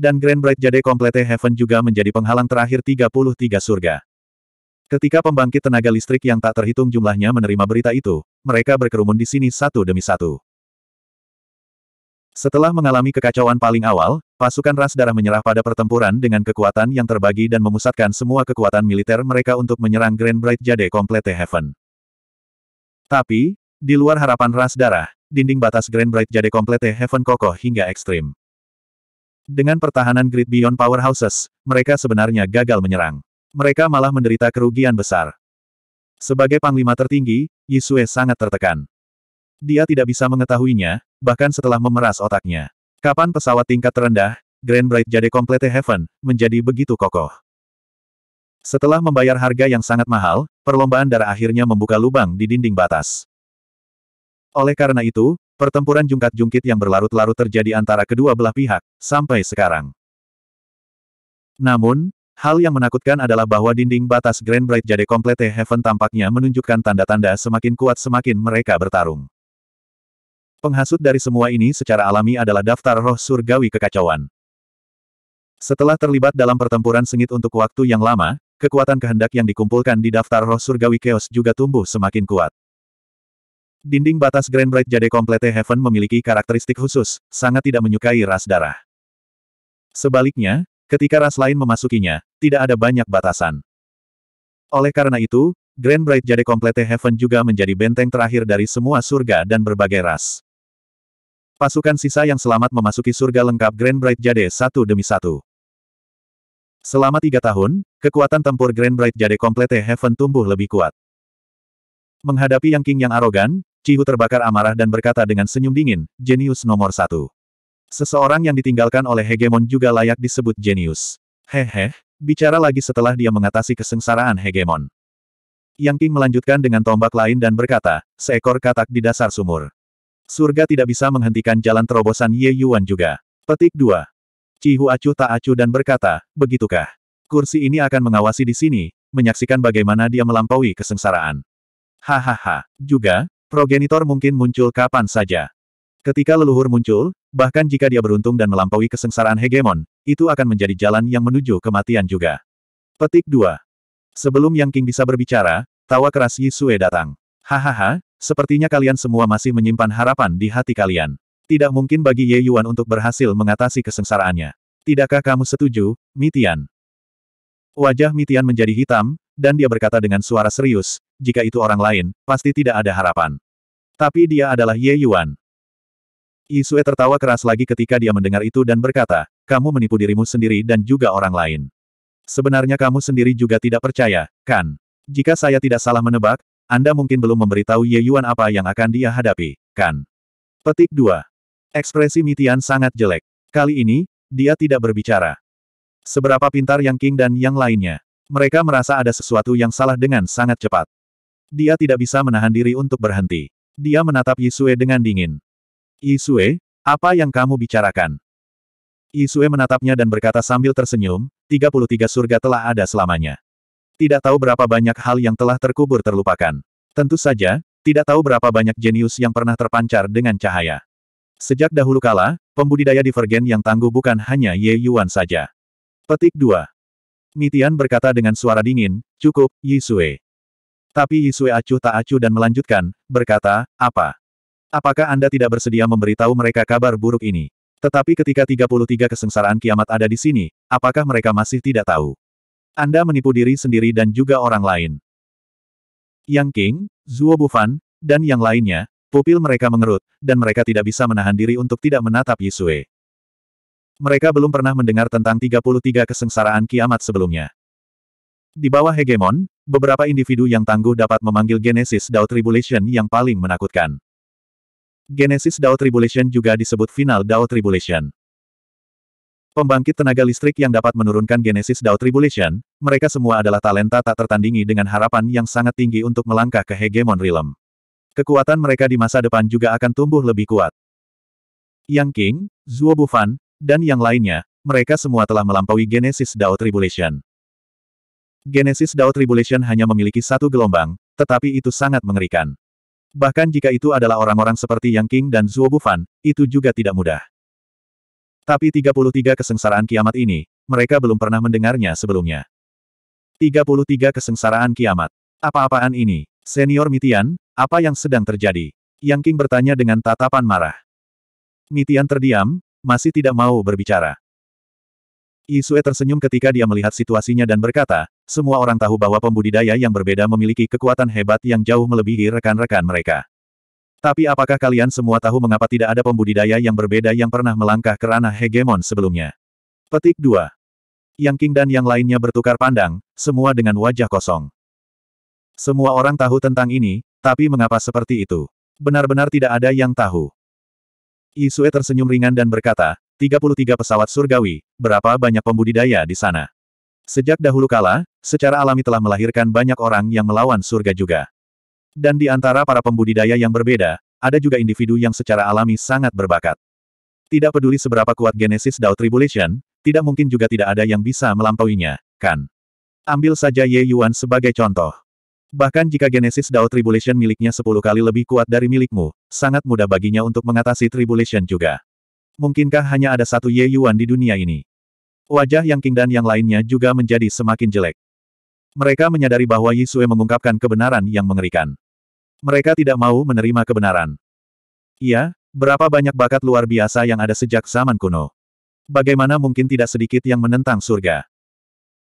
dan Grand Bright Jade Complete Heaven juga menjadi penghalang terakhir 33 surga. Ketika pembangkit tenaga listrik yang tak terhitung jumlahnya menerima berita itu, mereka berkerumun di sini satu demi satu. Setelah mengalami kekacauan paling awal, pasukan ras darah menyerah pada pertempuran dengan kekuatan yang terbagi dan memusatkan semua kekuatan militer mereka untuk menyerang Grand Bright Jade Complete Heaven. Tapi, di luar harapan ras darah, dinding batas Grand Bright Jade Complete Heaven kokoh hingga ekstrim. Dengan pertahanan Great Beyond Powerhouses, mereka sebenarnya gagal menyerang. Mereka malah menderita kerugian besar. Sebagai panglima tertinggi, Yisue sangat tertekan. Dia tidak bisa mengetahuinya, bahkan setelah memeras otaknya. Kapan pesawat tingkat terendah, Grand Bright Jade Complete Heaven, menjadi begitu kokoh. Setelah membayar harga yang sangat mahal, perlombaan darah akhirnya membuka lubang di dinding batas. Oleh karena itu, Pertempuran jungkat-jungkit yang berlarut-larut terjadi antara kedua belah pihak, sampai sekarang. Namun, hal yang menakutkan adalah bahwa dinding batas Grand Bright Jade komplete Heaven tampaknya menunjukkan tanda-tanda semakin kuat semakin mereka bertarung. Penghasut dari semua ini secara alami adalah daftar roh surgawi kekacauan. Setelah terlibat dalam pertempuran sengit untuk waktu yang lama, kekuatan kehendak yang dikumpulkan di daftar roh surgawi chaos juga tumbuh semakin kuat. Dinding batas Grand Bright Jade Complete Heaven memiliki karakteristik khusus, sangat tidak menyukai ras darah. Sebaliknya, ketika ras lain memasukinya, tidak ada banyak batasan. Oleh karena itu, Grand Bright Jade Complete Heaven juga menjadi benteng terakhir dari semua surga dan berbagai ras. Pasukan sisa yang selamat memasuki surga lengkap Grand Bright Jade satu demi satu. Selama tiga tahun, kekuatan tempur Grand Bright Jade Complete Heaven tumbuh lebih kuat. Menghadapi Yang King yang arogan, Cihu terbakar amarah dan berkata dengan senyum dingin, jenius nomor satu. Seseorang yang ditinggalkan oleh hegemon juga layak disebut jenius. Hehe, bicara lagi setelah dia mengatasi kesengsaraan hegemon. Yang King melanjutkan dengan tombak lain dan berkata, seekor katak di dasar sumur. Surga tidak bisa menghentikan jalan terobosan Ye Yuan juga. Petik 2. Cihu acuh tak acuh dan berkata, begitukah? Kursi ini akan mengawasi di sini, menyaksikan bagaimana dia melampaui kesengsaraan. Hahaha, juga, Progenitor mungkin muncul kapan saja. Ketika leluhur muncul, bahkan jika dia beruntung dan melampaui kesengsaraan hegemon, itu akan menjadi jalan yang menuju kematian juga. Petik 2. Sebelum Yang King bisa berbicara, tawa keras Yisue datang. Hahaha, sepertinya kalian semua masih menyimpan harapan di hati kalian. Tidak mungkin bagi Ye Yuan untuk berhasil mengatasi kesengsaraannya. Tidakkah kamu setuju, Mitian? Wajah Mitian menjadi hitam, dan dia berkata dengan suara serius, jika itu orang lain, pasti tidak ada harapan. Tapi dia adalah Ye Yuan. Isue tertawa keras lagi ketika dia mendengar itu dan berkata, kamu menipu dirimu sendiri dan juga orang lain. Sebenarnya kamu sendiri juga tidak percaya, kan? Jika saya tidak salah menebak, Anda mungkin belum memberitahu Ye Yuan apa yang akan dia hadapi, kan? Petik 2. Ekspresi Mitian sangat jelek. Kali ini, dia tidak berbicara. Seberapa pintar Yang King dan yang lainnya. Mereka merasa ada sesuatu yang salah dengan sangat cepat. Dia tidak bisa menahan diri untuk berhenti. Dia menatap Yisue dengan dingin. Yisue, apa yang kamu bicarakan? Yisue menatapnya dan berkata sambil tersenyum, 33 surga telah ada selamanya. Tidak tahu berapa banyak hal yang telah terkubur terlupakan. Tentu saja, tidak tahu berapa banyak jenius yang pernah terpancar dengan cahaya. Sejak dahulu kala, pembudidaya divergen yang tangguh bukan hanya Ye Yuan saja. Petik 2. Mitian berkata dengan suara dingin, cukup, Yisue. Tapi Yisue acuh tak acuh dan melanjutkan, berkata, apa? Apakah Anda tidak bersedia memberitahu mereka kabar buruk ini? Tetapi ketika 33 kesengsaraan kiamat ada di sini, apakah mereka masih tidak tahu? Anda menipu diri sendiri dan juga orang lain. Yang King, Zuo Bufan, dan yang lainnya, pupil mereka mengerut, dan mereka tidak bisa menahan diri untuk tidak menatap Yisue. Mereka belum pernah mendengar tentang 33 kesengsaraan kiamat sebelumnya. Di bawah hegemon, beberapa individu yang tangguh dapat memanggil Genesis Dao Tribulation yang paling menakutkan. Genesis Dao Tribulation juga disebut Final Dao Tribulation. Pembangkit tenaga listrik yang dapat menurunkan Genesis Dao Tribulation, mereka semua adalah talenta tak tertandingi dengan harapan yang sangat tinggi untuk melangkah ke hegemon realm. Kekuatan mereka di masa depan juga akan tumbuh lebih kuat. Yang King, Zuo Bufan, dan yang lainnya, mereka semua telah melampaui Genesis Dao Tribulation. Genesis Dao Tribulation hanya memiliki satu gelombang, tetapi itu sangat mengerikan. Bahkan jika itu adalah orang-orang seperti Yang King dan Zhuo Bufan, itu juga tidak mudah. Tapi 33 kesengsaraan kiamat ini, mereka belum pernah mendengarnya sebelumnya. 33 kesengsaraan kiamat. Apa-apaan ini? Senior Mitian, apa yang sedang terjadi? Yang King bertanya dengan tatapan marah. Mitian terdiam, masih tidak mau berbicara. Isue tersenyum ketika dia melihat situasinya dan berkata, semua orang tahu bahwa pembudidaya yang berbeda memiliki kekuatan hebat yang jauh melebihi rekan-rekan mereka. Tapi apakah kalian semua tahu mengapa tidak ada pembudidaya yang berbeda yang pernah melangkah ke ranah hegemon sebelumnya? Petik 2. Yang King dan yang lainnya bertukar pandang, semua dengan wajah kosong. Semua orang tahu tentang ini, tapi mengapa seperti itu? Benar-benar tidak ada yang tahu. Isue tersenyum ringan dan berkata, 33 pesawat surgawi, berapa banyak pembudidaya di sana. Sejak dahulu kala, secara alami telah melahirkan banyak orang yang melawan surga juga. Dan di antara para pembudidaya yang berbeda, ada juga individu yang secara alami sangat berbakat. Tidak peduli seberapa kuat Genesis Dao Tribulation, tidak mungkin juga tidak ada yang bisa melampauinya, kan? Ambil saja Ye Yuan sebagai contoh. Bahkan jika Genesis Dao Tribulation miliknya 10 kali lebih kuat dari milikmu, sangat mudah baginya untuk mengatasi Tribulation juga. Mungkinkah hanya ada satu Ye Yuan di dunia ini? Wajah Yang King dan yang lainnya juga menjadi semakin jelek. Mereka menyadari bahwa Yisue mengungkapkan kebenaran yang mengerikan. Mereka tidak mau menerima kebenaran. Iya, berapa banyak bakat luar biasa yang ada sejak zaman kuno. Bagaimana mungkin tidak sedikit yang menentang surga?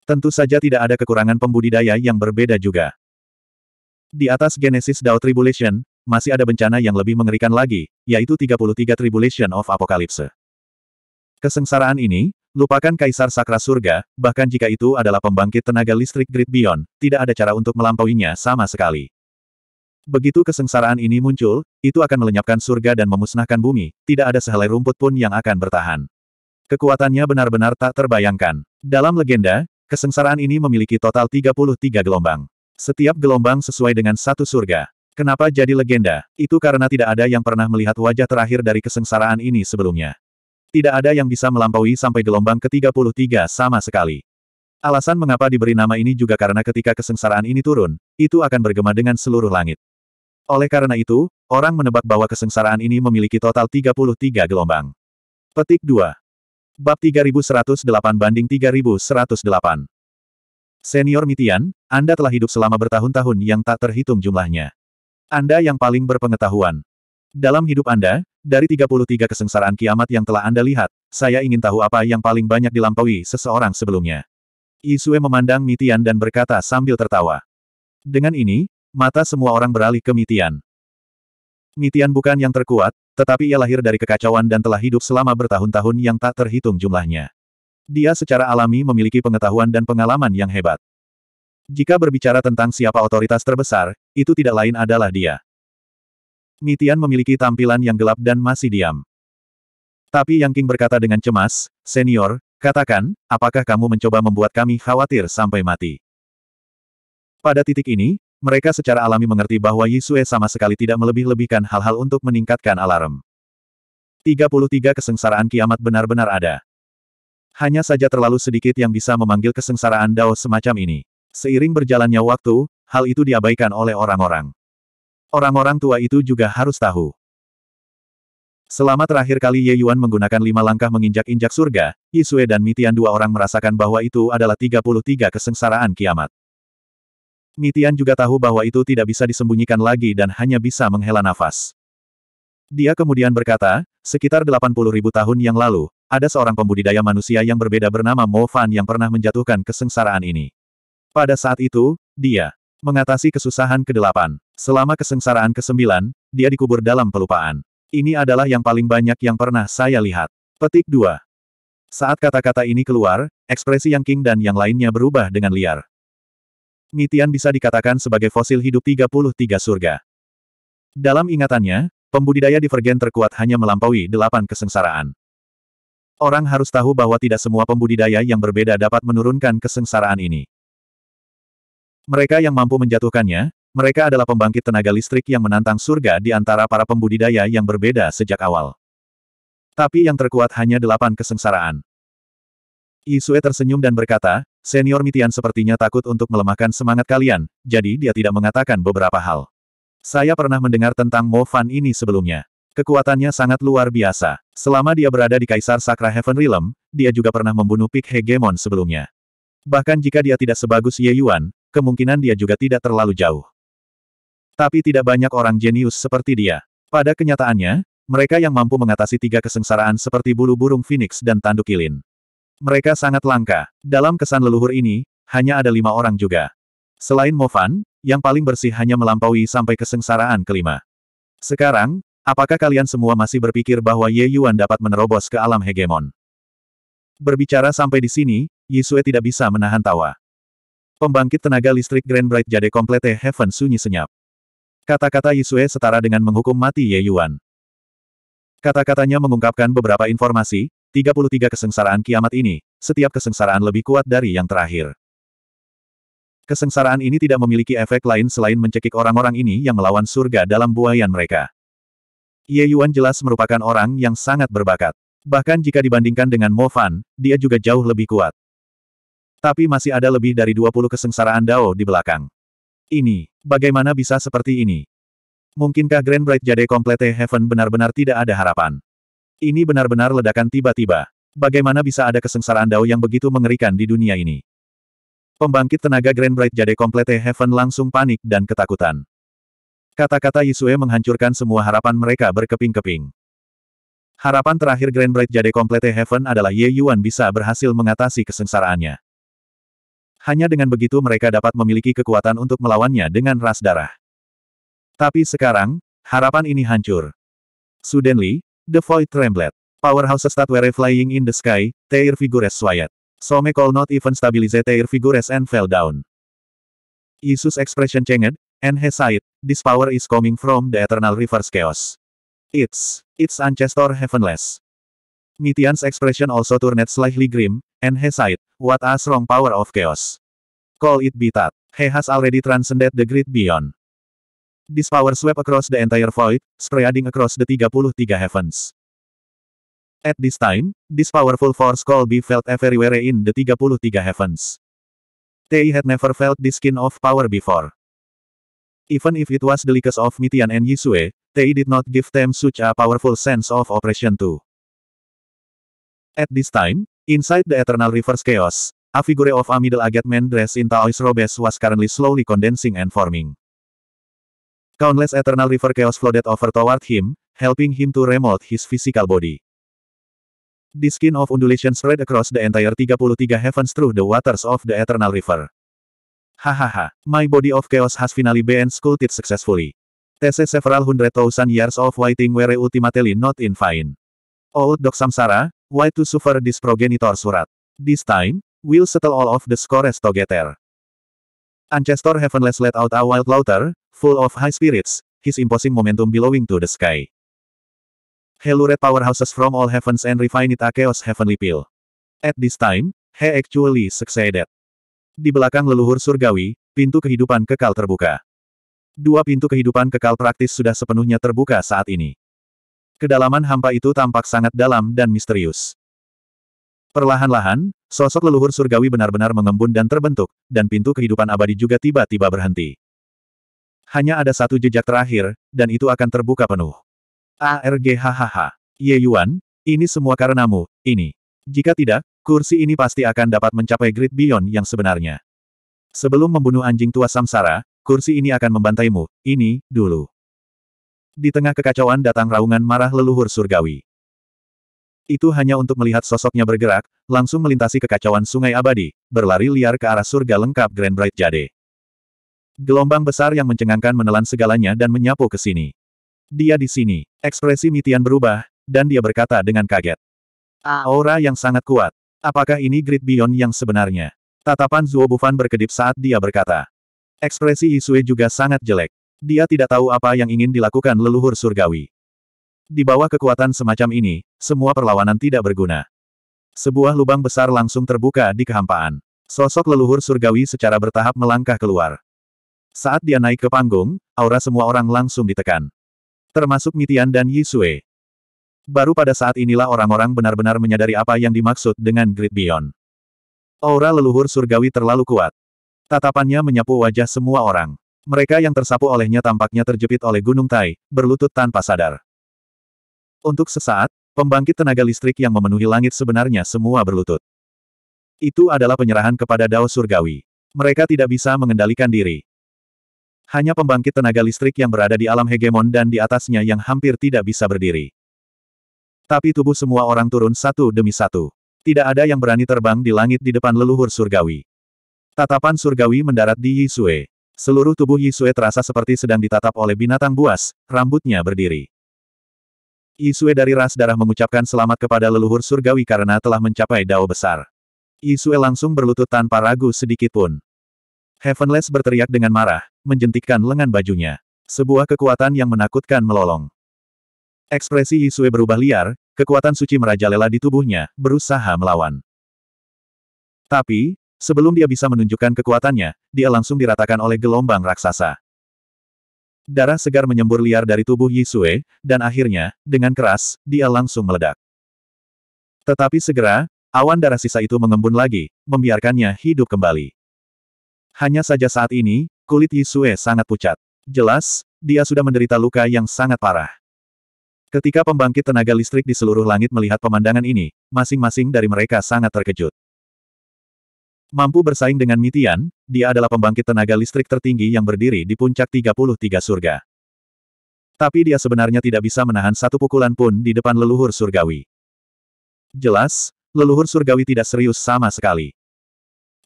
Tentu saja tidak ada kekurangan pembudidaya yang berbeda juga. Di atas Genesis Dao Tribulation, masih ada bencana yang lebih mengerikan lagi, yaitu 33 Tribulation of Apocalypse. Kesengsaraan ini, lupakan Kaisar Sakra Surga, bahkan jika itu adalah pembangkit tenaga listrik Great Beyond, tidak ada cara untuk melampauinya sama sekali. Begitu kesengsaraan ini muncul, itu akan melenyapkan surga dan memusnahkan bumi, tidak ada sehelai rumput pun yang akan bertahan. Kekuatannya benar-benar tak terbayangkan. Dalam legenda, kesengsaraan ini memiliki total 33 gelombang. Setiap gelombang sesuai dengan satu surga. Kenapa jadi legenda? Itu karena tidak ada yang pernah melihat wajah terakhir dari kesengsaraan ini sebelumnya. Tidak ada yang bisa melampaui sampai gelombang ke-33 sama sekali. Alasan mengapa diberi nama ini juga karena ketika kesengsaraan ini turun, itu akan bergema dengan seluruh langit. Oleh karena itu, orang menebak bahwa kesengsaraan ini memiliki total 33 gelombang. Petik 2. Bab 3108 banding 3108. Senior Mitian, Anda telah hidup selama bertahun-tahun yang tak terhitung jumlahnya. Anda yang paling berpengetahuan. Dalam hidup Anda, dari 33 kesengsaraan kiamat yang telah Anda lihat, saya ingin tahu apa yang paling banyak dilampaui seseorang sebelumnya. Isue memandang Mitian dan berkata sambil tertawa. Dengan ini, mata semua orang beralih ke Mitian. Mitian bukan yang terkuat, tetapi ia lahir dari kekacauan dan telah hidup selama bertahun-tahun yang tak terhitung jumlahnya. Dia secara alami memiliki pengetahuan dan pengalaman yang hebat. Jika berbicara tentang siapa otoritas terbesar, itu tidak lain adalah dia. Mitian memiliki tampilan yang gelap dan masih diam. Tapi Yang King berkata dengan cemas, Senior, katakan, apakah kamu mencoba membuat kami khawatir sampai mati? Pada titik ini, mereka secara alami mengerti bahwa Yisue sama sekali tidak melebih-lebihkan hal-hal untuk meningkatkan alarm. 33 kesengsaraan kiamat benar-benar ada. Hanya saja terlalu sedikit yang bisa memanggil kesengsaraan Dao semacam ini. Seiring berjalannya waktu, hal itu diabaikan oleh orang-orang. Orang-orang tua itu juga harus tahu. Selama terakhir kali Ye Yuan menggunakan lima langkah menginjak-injak surga, Yisue dan Mitian dua orang merasakan bahwa itu adalah 33 kesengsaraan kiamat. Mitian juga tahu bahwa itu tidak bisa disembunyikan lagi dan hanya bisa menghela nafas. Dia kemudian berkata, sekitar 80 ribu tahun yang lalu, ada seorang pembudidaya manusia yang berbeda bernama Mo Fan yang pernah menjatuhkan kesengsaraan ini. Pada saat itu, dia mengatasi kesusahan ke-8. Selama kesengsaraan ke-9, dia dikubur dalam pelupaan. Ini adalah yang paling banyak yang pernah saya lihat. Petik 2. Saat kata-kata ini keluar, ekspresi Yang King dan yang lainnya berubah dengan liar. Mitian bisa dikatakan sebagai fosil hidup 33 surga. Dalam ingatannya, pembudidaya divergen terkuat hanya melampaui delapan kesengsaraan. Orang harus tahu bahwa tidak semua pembudidaya yang berbeda dapat menurunkan kesengsaraan ini. Mereka yang mampu menjatuhkannya, mereka adalah pembangkit tenaga listrik yang menantang surga di antara para pembudidaya yang berbeda sejak awal. Tapi yang terkuat hanya delapan kesengsaraan. Isue tersenyum dan berkata, senior Mitian sepertinya takut untuk melemahkan semangat kalian, jadi dia tidak mengatakan beberapa hal. Saya pernah mendengar tentang Mo Fan ini sebelumnya. Kekuatannya sangat luar biasa. Selama dia berada di Kaisar Sakra Heaven Realm, dia juga pernah membunuh Pik Hegemon sebelumnya. Bahkan jika dia tidak sebagus Ye Yuan, kemungkinan dia juga tidak terlalu jauh. Tapi tidak banyak orang jenius seperti dia. Pada kenyataannya, mereka yang mampu mengatasi tiga kesengsaraan seperti bulu burung phoenix dan tanduk ilin. Mereka sangat langka. Dalam kesan leluhur ini, hanya ada lima orang juga. Selain Mofan, yang paling bersih hanya melampaui sampai kesengsaraan kelima. Sekarang, Apakah kalian semua masih berpikir bahwa Ye Yuan dapat menerobos ke alam hegemon? Berbicara sampai di sini, Yisue tidak bisa menahan tawa. Pembangkit tenaga listrik Grand Bright Jade Komplete Heaven sunyi senyap. Kata-kata Yisue setara dengan menghukum mati Ye Yuan. Kata-katanya mengungkapkan beberapa informasi, 33 kesengsaraan kiamat ini, setiap kesengsaraan lebih kuat dari yang terakhir. Kesengsaraan ini tidak memiliki efek lain selain mencekik orang-orang ini yang melawan surga dalam buayan mereka. Ye Yuan jelas merupakan orang yang sangat berbakat. Bahkan jika dibandingkan dengan Mo Fan, dia juga jauh lebih kuat. Tapi masih ada lebih dari 20 kesengsaraan Dao di belakang. Ini, bagaimana bisa seperti ini? Mungkinkah Grand Bright Jade Complete Heaven benar-benar tidak ada harapan? Ini benar-benar ledakan tiba-tiba. Bagaimana bisa ada kesengsaraan Dao yang begitu mengerikan di dunia ini? Pembangkit tenaga Grand Bright Jade Complete Heaven langsung panik dan ketakutan. Kata-kata Yisue menghancurkan semua harapan mereka berkeping-keping. Harapan terakhir Grand Bright Jade Complete Heaven adalah Ye Yuan bisa berhasil mengatasi kesengsaraannya. Hanya dengan begitu mereka dapat memiliki kekuatan untuk melawannya dengan ras darah. Tapi sekarang, harapan ini hancur. Suddenly, The Void trembled. Powerhouse Statue Flying in the Sky, tear Figures swayed. Some call not even stabilize tear Figures and fell down. Isus expression changed, And said, this power is coming from the eternal Reverse chaos. Its, its ancestor heavenless. Mithian's expression also turned slightly grim, and said, what a strong power of chaos. Call it that, He has already transcended the great beyond. This power swept across the entire void, spreading across the 33 heavens. At this time, this powerful force could be felt everywhere in the 33 heavens. They had never felt this kind of power before. Even if it was the likes of Mitian and Yisue, they did not give them such a powerful sense of oppression too. At this time, inside the Eternal River's chaos, a figure of a middle-aged man dressed in Taoist robes was currently slowly condensing and forming. Countless Eternal River chaos flooded over toward him, helping him to remold his physical body. The skin of undulation spread across the entire 33 heavens through the waters of the Eternal River. Hahaha, my body of chaos has finally been sculpted successfully. Tese several hundred thousand years of waiting were ultimately not in vain. Old oh, dog samsara, why to suffer this progenitor surat? This time, we'll settle all of the scores together. Ancestor Heavenless let out a wild laughter, full of high spirits, his imposing momentum billowing to the sky. Hellured powerhouses from all heavens and refined a chaos heavenly pill. At this time, he actually succeeded. Di belakang leluhur surgawi, pintu kehidupan kekal terbuka. Dua pintu kehidupan kekal praktis sudah sepenuhnya terbuka saat ini. Kedalaman hampa itu tampak sangat dalam dan misterius. Perlahan-lahan, sosok leluhur surgawi benar-benar mengembun dan terbentuk, dan pintu kehidupan abadi juga tiba-tiba berhenti. Hanya ada satu jejak terakhir, dan itu akan terbuka penuh. ARGHHH. Ye Yuan, ini semua karenamu, ini. Jika tidak, Kursi ini pasti akan dapat mencapai Great Beyond yang sebenarnya. Sebelum membunuh anjing tua Samsara, kursi ini akan membantaimu, ini, dulu. Di tengah kekacauan datang raungan marah leluhur surgawi. Itu hanya untuk melihat sosoknya bergerak, langsung melintasi kekacauan sungai abadi, berlari liar ke arah surga lengkap Grand Bright Jade. Gelombang besar yang mencengangkan menelan segalanya dan menyapu ke sini. Dia di sini, ekspresi Mitian berubah, dan dia berkata dengan kaget. Ah. Aura yang sangat kuat, Apakah ini Great Beyond yang sebenarnya? Tatapan Zuo Bufan berkedip saat dia berkata. Ekspresi Yisue juga sangat jelek. Dia tidak tahu apa yang ingin dilakukan leluhur surgawi. Di bawah kekuatan semacam ini, semua perlawanan tidak berguna. Sebuah lubang besar langsung terbuka di kehampaan. Sosok leluhur surgawi secara bertahap melangkah keluar. Saat dia naik ke panggung, aura semua orang langsung ditekan. Termasuk Mitian dan Yisue. Baru pada saat inilah orang-orang benar-benar menyadari apa yang dimaksud dengan Great Beyond. Aura leluhur surgawi terlalu kuat. Tatapannya menyapu wajah semua orang. Mereka yang tersapu olehnya tampaknya terjepit oleh gunung tai, berlutut tanpa sadar. Untuk sesaat, pembangkit tenaga listrik yang memenuhi langit sebenarnya semua berlutut. Itu adalah penyerahan kepada Dao Surgawi. Mereka tidak bisa mengendalikan diri. Hanya pembangkit tenaga listrik yang berada di alam hegemon dan di atasnya yang hampir tidak bisa berdiri. Tapi tubuh semua orang turun satu demi satu. Tidak ada yang berani terbang di langit di depan leluhur surgawi. Tatapan surgawi mendarat di Yisue. Seluruh tubuh Yisue terasa seperti sedang ditatap oleh binatang buas, rambutnya berdiri. Yisue dari ras darah mengucapkan selamat kepada leluhur surgawi karena telah mencapai dao besar. Yisue langsung berlutut tanpa ragu sedikitpun. Heavenless berteriak dengan marah, menjentikkan lengan bajunya. Sebuah kekuatan yang menakutkan melolong. Ekspresi Yisue berubah liar, kekuatan suci merajalela di tubuhnya, berusaha melawan. Tapi, sebelum dia bisa menunjukkan kekuatannya, dia langsung diratakan oleh gelombang raksasa. Darah segar menyembur liar dari tubuh Yisue, dan akhirnya, dengan keras, dia langsung meledak. Tetapi segera, awan darah sisa itu mengembun lagi, membiarkannya hidup kembali. Hanya saja saat ini, kulit Yisue sangat pucat. Jelas, dia sudah menderita luka yang sangat parah. Ketika pembangkit tenaga listrik di seluruh langit melihat pemandangan ini, masing-masing dari mereka sangat terkejut. Mampu bersaing dengan Mitian, dia adalah pembangkit tenaga listrik tertinggi yang berdiri di puncak 33 surga. Tapi dia sebenarnya tidak bisa menahan satu pukulan pun di depan leluhur surgawi. Jelas, leluhur surgawi tidak serius sama sekali.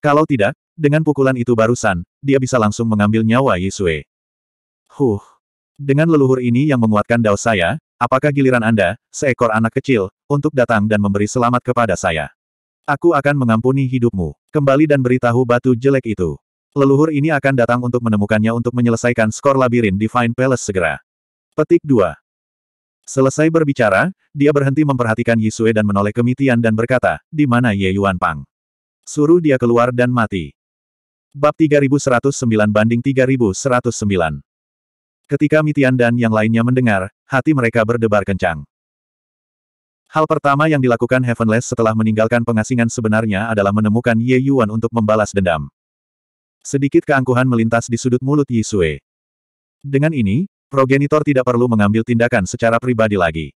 Kalau tidak, dengan pukulan itu barusan, dia bisa langsung mengambil nyawa Yisue. Huh. Dengan leluhur ini yang menguatkan dao saya, Apakah giliran Anda, seekor anak kecil, untuk datang dan memberi selamat kepada saya? Aku akan mengampuni hidupmu. Kembali dan beritahu batu jelek itu. Leluhur ini akan datang untuk menemukannya untuk menyelesaikan skor labirin di Fine Palace segera. Petik 2. Selesai berbicara, dia berhenti memperhatikan Yisue dan menoleh ke Mitian dan berkata, di mana Ye Yuan Pang? Suruh dia keluar dan mati. Bab 3109 banding 3109. Ketika Mitian dan yang lainnya mendengar, hati mereka berdebar kencang. Hal pertama yang dilakukan Heavenless setelah meninggalkan pengasingan sebenarnya adalah menemukan Ye Yuan untuk membalas dendam. Sedikit keangkuhan melintas di sudut mulut Yi Sui. Dengan ini, progenitor tidak perlu mengambil tindakan secara pribadi lagi.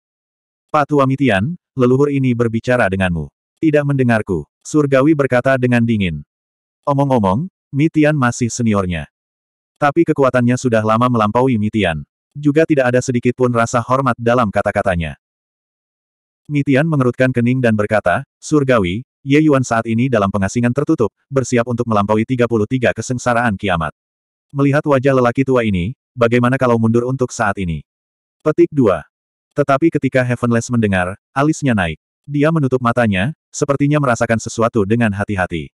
Patua Mitian, leluhur ini berbicara denganmu. Tidak mendengarku, Surgawi berkata dengan dingin. Omong-omong, Mitian masih seniornya. Tapi kekuatannya sudah lama melampaui Mitian. Juga tidak ada sedikit pun rasa hormat dalam kata-katanya. Mitian mengerutkan kening dan berkata, Surgawi, Ye Yuan saat ini dalam pengasingan tertutup, bersiap untuk melampaui 33 kesengsaraan kiamat. Melihat wajah lelaki tua ini, bagaimana kalau mundur untuk saat ini? Petik 2. Tetapi ketika Heavenless mendengar, alisnya naik. Dia menutup matanya, sepertinya merasakan sesuatu dengan hati-hati.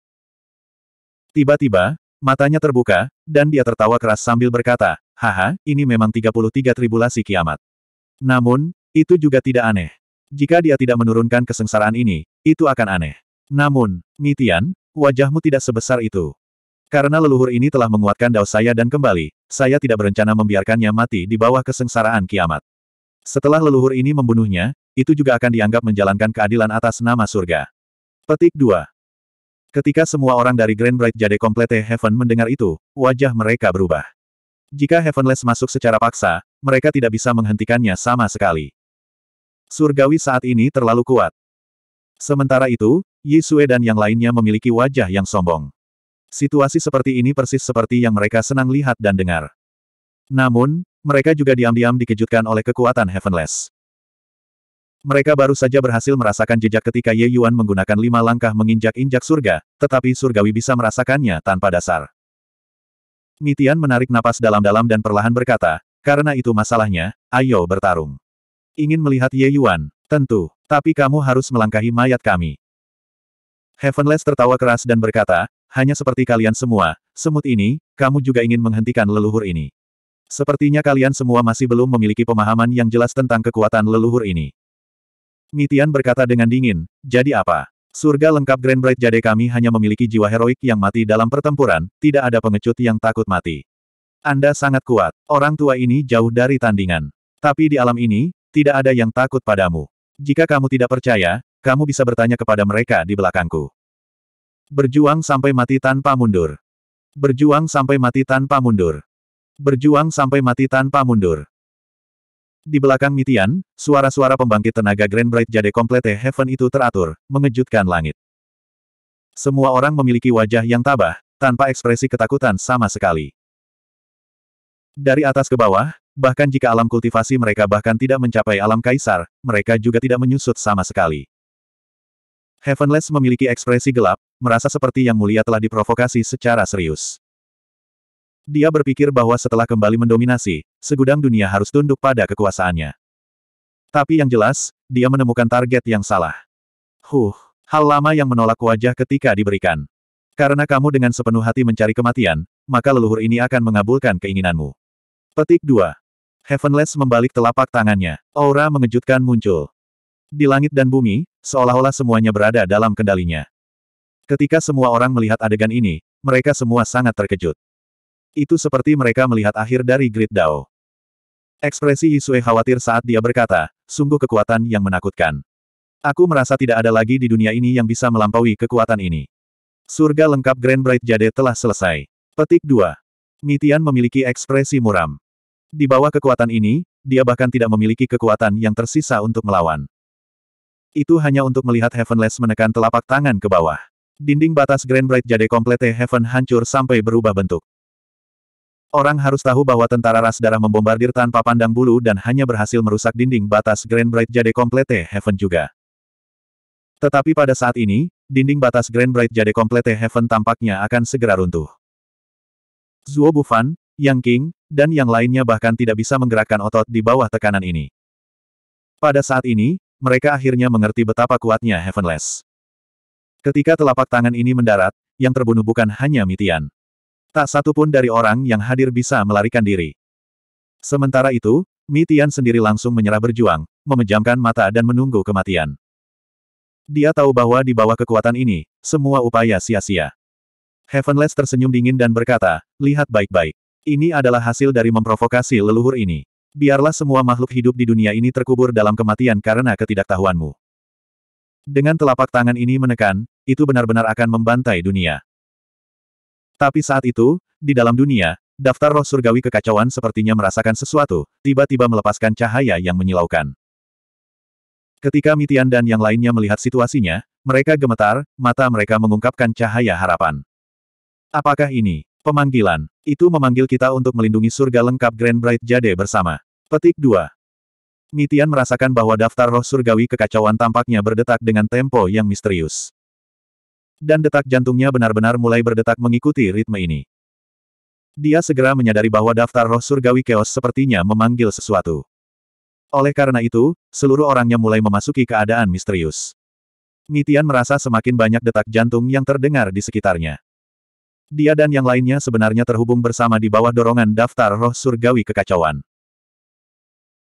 Tiba-tiba, Matanya terbuka, dan dia tertawa keras sambil berkata, Haha, ini memang 33 tribulasi kiamat. Namun, itu juga tidak aneh. Jika dia tidak menurunkan kesengsaraan ini, itu akan aneh. Namun, Mitian, wajahmu tidak sebesar itu. Karena leluhur ini telah menguatkan dao saya dan kembali, saya tidak berencana membiarkannya mati di bawah kesengsaraan kiamat. Setelah leluhur ini membunuhnya, itu juga akan dianggap menjalankan keadilan atas nama surga. Petik 2. Ketika semua orang dari Grand Bright Jade Complete Heaven mendengar itu, wajah mereka berubah. Jika Heavenless masuk secara paksa, mereka tidak bisa menghentikannya sama sekali. Surgawi saat ini terlalu kuat. Sementara itu, Yisue dan yang lainnya memiliki wajah yang sombong. Situasi seperti ini persis seperti yang mereka senang lihat dan dengar. Namun, mereka juga diam-diam dikejutkan oleh kekuatan Heavenless. Mereka baru saja berhasil merasakan jejak ketika Ye Yuan menggunakan lima langkah menginjak-injak surga, tetapi surgawi bisa merasakannya tanpa dasar. Mitian menarik napas dalam-dalam dan perlahan berkata, karena itu masalahnya, ayo bertarung. Ingin melihat Ye Yuan? Tentu, tapi kamu harus melangkahi mayat kami. Heavenless tertawa keras dan berkata, hanya seperti kalian semua, semut ini, kamu juga ingin menghentikan leluhur ini. Sepertinya kalian semua masih belum memiliki pemahaman yang jelas tentang kekuatan leluhur ini. Mitian berkata dengan dingin, jadi apa? Surga lengkap Grand Bright Jade kami hanya memiliki jiwa heroik yang mati dalam pertempuran, tidak ada pengecut yang takut mati. Anda sangat kuat, orang tua ini jauh dari tandingan. Tapi di alam ini, tidak ada yang takut padamu. Jika kamu tidak percaya, kamu bisa bertanya kepada mereka di belakangku. Berjuang sampai mati tanpa mundur. Berjuang sampai mati tanpa mundur. Berjuang sampai mati tanpa mundur. Di belakang Mitian, suara-suara pembangkit tenaga Grand Bright Jade Komplete Heaven itu teratur, mengejutkan langit. Semua orang memiliki wajah yang tabah, tanpa ekspresi ketakutan sama sekali. Dari atas ke bawah, bahkan jika alam kultivasi mereka bahkan tidak mencapai alam kaisar, mereka juga tidak menyusut sama sekali. Heavenless memiliki ekspresi gelap, merasa seperti yang mulia telah diprovokasi secara serius. Dia berpikir bahwa setelah kembali mendominasi, segudang dunia harus tunduk pada kekuasaannya. Tapi yang jelas, dia menemukan target yang salah. Huh, hal lama yang menolak wajah ketika diberikan. Karena kamu dengan sepenuh hati mencari kematian, maka leluhur ini akan mengabulkan keinginanmu. Petik 2. Heavenless membalik telapak tangannya. Aura mengejutkan muncul. Di langit dan bumi, seolah-olah semuanya berada dalam kendalinya. Ketika semua orang melihat adegan ini, mereka semua sangat terkejut. Itu seperti mereka melihat akhir dari Grid Dao. Ekspresi Yisue khawatir saat dia berkata, sungguh kekuatan yang menakutkan. Aku merasa tidak ada lagi di dunia ini yang bisa melampaui kekuatan ini. Surga lengkap Grand Bright Jade telah selesai. Petik 2. Mitian memiliki ekspresi muram. Di bawah kekuatan ini, dia bahkan tidak memiliki kekuatan yang tersisa untuk melawan. Itu hanya untuk melihat Heavenless menekan telapak tangan ke bawah. Dinding batas Grand Bright Jade komplete Heaven hancur sampai berubah bentuk. Orang harus tahu bahwa tentara ras darah membombardir tanpa pandang bulu dan hanya berhasil merusak dinding batas Grand Bright Jade Complete Heaven juga. Tetapi pada saat ini, dinding batas Grand Bright Jade Complete Heaven tampaknya akan segera runtuh. Zuo Bufan, Yang King, dan yang lainnya bahkan tidak bisa menggerakkan otot di bawah tekanan ini. Pada saat ini, mereka akhirnya mengerti betapa kuatnya Heavenless. Ketika telapak tangan ini mendarat, yang terbunuh bukan hanya Mitian. Tak satu pun dari orang yang hadir bisa melarikan diri. Sementara itu, Mitian sendiri langsung menyerah berjuang, memejamkan mata dan menunggu kematian. Dia tahu bahwa di bawah kekuatan ini, semua upaya sia-sia. Heavenless tersenyum dingin dan berkata, lihat baik-baik. Ini adalah hasil dari memprovokasi leluhur ini. Biarlah semua makhluk hidup di dunia ini terkubur dalam kematian karena ketidaktahuanmu. Dengan telapak tangan ini menekan, itu benar-benar akan membantai dunia. Tapi saat itu, di dalam dunia, daftar roh surgawi kekacauan sepertinya merasakan sesuatu, tiba-tiba melepaskan cahaya yang menyilaukan. Ketika Mitian dan yang lainnya melihat situasinya, mereka gemetar, mata mereka mengungkapkan cahaya harapan. Apakah ini pemanggilan? Itu memanggil kita untuk melindungi surga lengkap Grand Bright Jade bersama. Petik 2. Mitian merasakan bahwa daftar roh surgawi kekacauan tampaknya berdetak dengan tempo yang misterius. Dan detak jantungnya benar-benar mulai berdetak mengikuti ritme ini. Dia segera menyadari bahwa daftar roh surgawi keos sepertinya memanggil sesuatu. Oleh karena itu, seluruh orangnya mulai memasuki keadaan misterius. Mitian merasa semakin banyak detak jantung yang terdengar di sekitarnya. Dia dan yang lainnya sebenarnya terhubung bersama di bawah dorongan daftar roh surgawi kekacauan.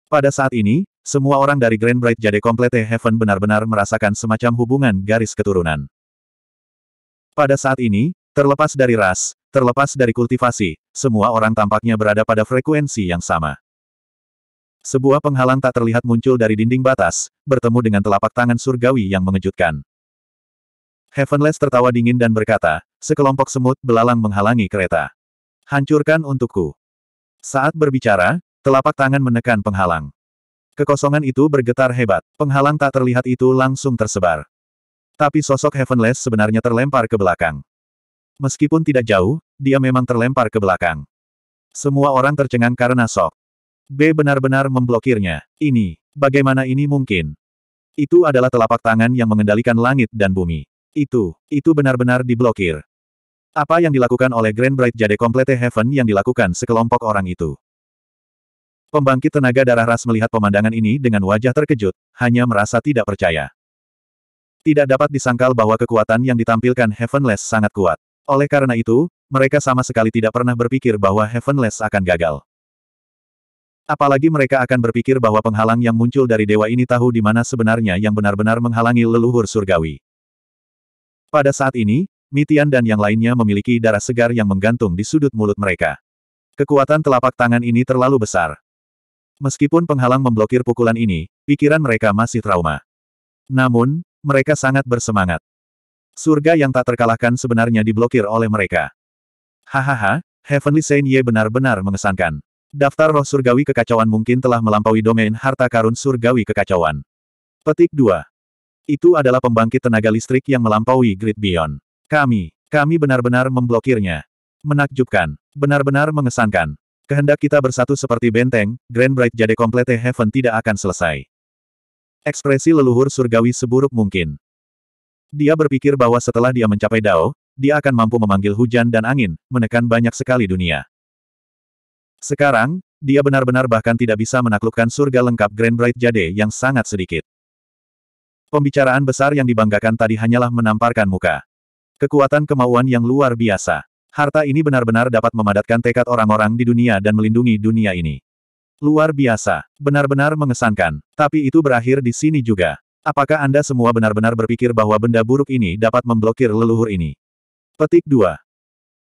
Pada saat ini, semua orang dari Grand Bright Jade Complete Heaven benar-benar merasakan semacam hubungan garis keturunan. Pada saat ini, terlepas dari ras, terlepas dari kultivasi, semua orang tampaknya berada pada frekuensi yang sama. Sebuah penghalang tak terlihat muncul dari dinding batas, bertemu dengan telapak tangan surgawi yang mengejutkan. Heavenless tertawa dingin dan berkata, sekelompok semut belalang menghalangi kereta. Hancurkan untukku. Saat berbicara, telapak tangan menekan penghalang. Kekosongan itu bergetar hebat. Penghalang tak terlihat itu langsung tersebar. Tapi sosok Heavenless sebenarnya terlempar ke belakang. Meskipun tidak jauh, dia memang terlempar ke belakang. Semua orang tercengang karena sok. B benar-benar memblokirnya. Ini, bagaimana ini mungkin? Itu adalah telapak tangan yang mengendalikan langit dan bumi. Itu, itu benar-benar diblokir. Apa yang dilakukan oleh Grand Bright Jade Complete Heaven yang dilakukan sekelompok orang itu? Pembangkit tenaga darah ras melihat pemandangan ini dengan wajah terkejut, hanya merasa tidak percaya. Tidak dapat disangkal bahwa kekuatan yang ditampilkan Heavenless sangat kuat. Oleh karena itu, mereka sama sekali tidak pernah berpikir bahwa Heavenless akan gagal. Apalagi mereka akan berpikir bahwa penghalang yang muncul dari dewa ini tahu di mana sebenarnya yang benar-benar menghalangi leluhur surgawi. Pada saat ini, Mitian dan yang lainnya memiliki darah segar yang menggantung di sudut mulut mereka. Kekuatan telapak tangan ini terlalu besar. Meskipun penghalang memblokir pukulan ini, pikiran mereka masih trauma. Namun, mereka sangat bersemangat. Surga yang tak terkalahkan sebenarnya diblokir oleh mereka. Hahaha, Heavenly Saint Ye benar-benar mengesankan. Daftar roh surgawi kekacauan mungkin telah melampaui domain harta karun surgawi kekacauan. Petik 2. Itu adalah pembangkit tenaga listrik yang melampaui grid beyond. Kami, kami benar-benar memblokirnya. Menakjubkan. Benar-benar mengesankan. Kehendak kita bersatu seperti benteng, Grand Bright Jade Komplete Heaven tidak akan selesai. Ekspresi leluhur surgawi seburuk mungkin. Dia berpikir bahwa setelah dia mencapai Dao, dia akan mampu memanggil hujan dan angin, menekan banyak sekali dunia. Sekarang, dia benar-benar bahkan tidak bisa menaklukkan surga lengkap Grand Bright Jade yang sangat sedikit. Pembicaraan besar yang dibanggakan tadi hanyalah menamparkan muka. Kekuatan kemauan yang luar biasa. Harta ini benar-benar dapat memadatkan tekad orang-orang di dunia dan melindungi dunia ini. Luar biasa, benar-benar mengesankan, tapi itu berakhir di sini juga. Apakah Anda semua benar-benar berpikir bahwa benda buruk ini dapat memblokir leluhur ini? Petik 2.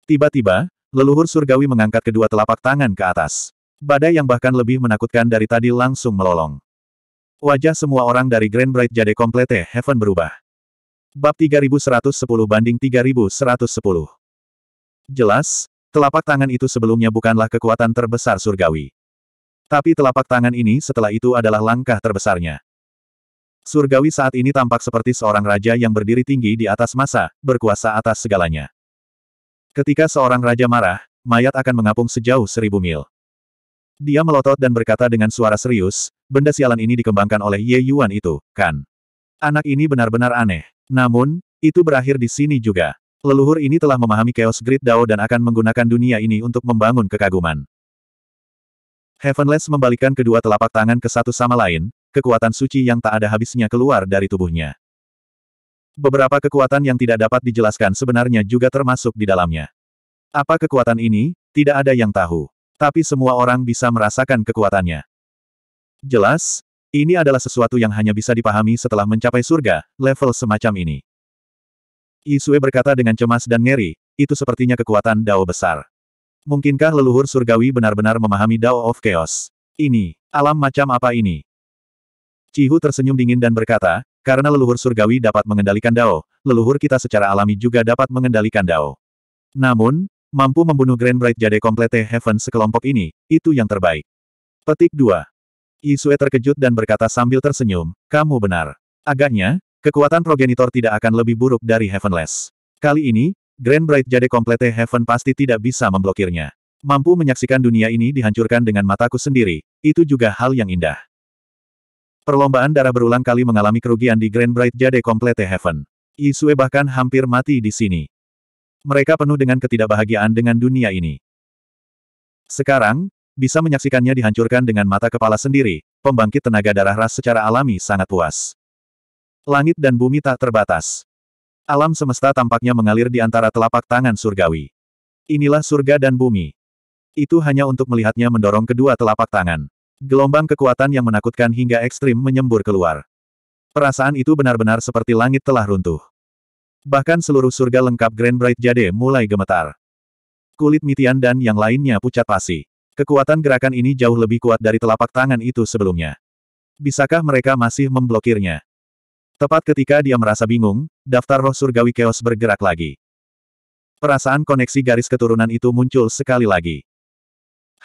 Tiba-tiba, leluhur surgawi mengangkat kedua telapak tangan ke atas. Badai yang bahkan lebih menakutkan dari tadi langsung melolong. Wajah semua orang dari Grand Bright Jade komplete. Heaven berubah. Bab 3110 banding 3110. Jelas, telapak tangan itu sebelumnya bukanlah kekuatan terbesar surgawi. Tapi telapak tangan ini setelah itu adalah langkah terbesarnya. Surgawi saat ini tampak seperti seorang raja yang berdiri tinggi di atas masa, berkuasa atas segalanya. Ketika seorang raja marah, mayat akan mengapung sejauh seribu mil. Dia melotot dan berkata dengan suara serius, benda sialan ini dikembangkan oleh Ye Yuan itu, kan? Anak ini benar-benar aneh. Namun, itu berakhir di sini juga. Leluhur ini telah memahami Chaos Grid Dao dan akan menggunakan dunia ini untuk membangun kekaguman. Heavenless membalikan kedua telapak tangan ke satu sama lain, kekuatan suci yang tak ada habisnya keluar dari tubuhnya. Beberapa kekuatan yang tidak dapat dijelaskan sebenarnya juga termasuk di dalamnya. Apa kekuatan ini, tidak ada yang tahu. Tapi semua orang bisa merasakan kekuatannya. Jelas, ini adalah sesuatu yang hanya bisa dipahami setelah mencapai surga, level semacam ini. Isue berkata dengan cemas dan ngeri, itu sepertinya kekuatan Dao besar. Mungkinkah leluhur surgawi benar-benar memahami Dao of Chaos? Ini, alam macam apa ini? Cihu tersenyum dingin dan berkata, karena leluhur surgawi dapat mengendalikan Dao, leluhur kita secara alami juga dapat mengendalikan Dao. Namun, mampu membunuh Grand Bright Jade Komplete Heaven sekelompok ini, itu yang terbaik. Petik 2. Isue terkejut dan berkata sambil tersenyum, kamu benar. Agaknya, kekuatan progenitor tidak akan lebih buruk dari Heavenless. Kali ini, Grand Bright Jade Komplete Heaven pasti tidak bisa memblokirnya. Mampu menyaksikan dunia ini dihancurkan dengan mataku sendiri, itu juga hal yang indah. Perlombaan darah berulang kali mengalami kerugian di Grand Bright Jade Komplete Heaven. Isue bahkan hampir mati di sini. Mereka penuh dengan ketidakbahagiaan dengan dunia ini. Sekarang, bisa menyaksikannya dihancurkan dengan mata kepala sendiri, pembangkit tenaga darah ras secara alami sangat puas. Langit dan bumi tak terbatas. Alam semesta tampaknya mengalir di antara telapak tangan surgawi. Inilah surga dan bumi. Itu hanya untuk melihatnya mendorong kedua telapak tangan. Gelombang kekuatan yang menakutkan hingga ekstrim menyembur keluar. Perasaan itu benar-benar seperti langit telah runtuh. Bahkan seluruh surga lengkap Grand Bright Jade mulai gemetar. Kulit Mitian dan yang lainnya pucat pasi. Kekuatan gerakan ini jauh lebih kuat dari telapak tangan itu sebelumnya. Bisakah mereka masih memblokirnya? Tepat ketika dia merasa bingung, daftar roh surgawi keos bergerak lagi. Perasaan koneksi garis keturunan itu muncul sekali lagi.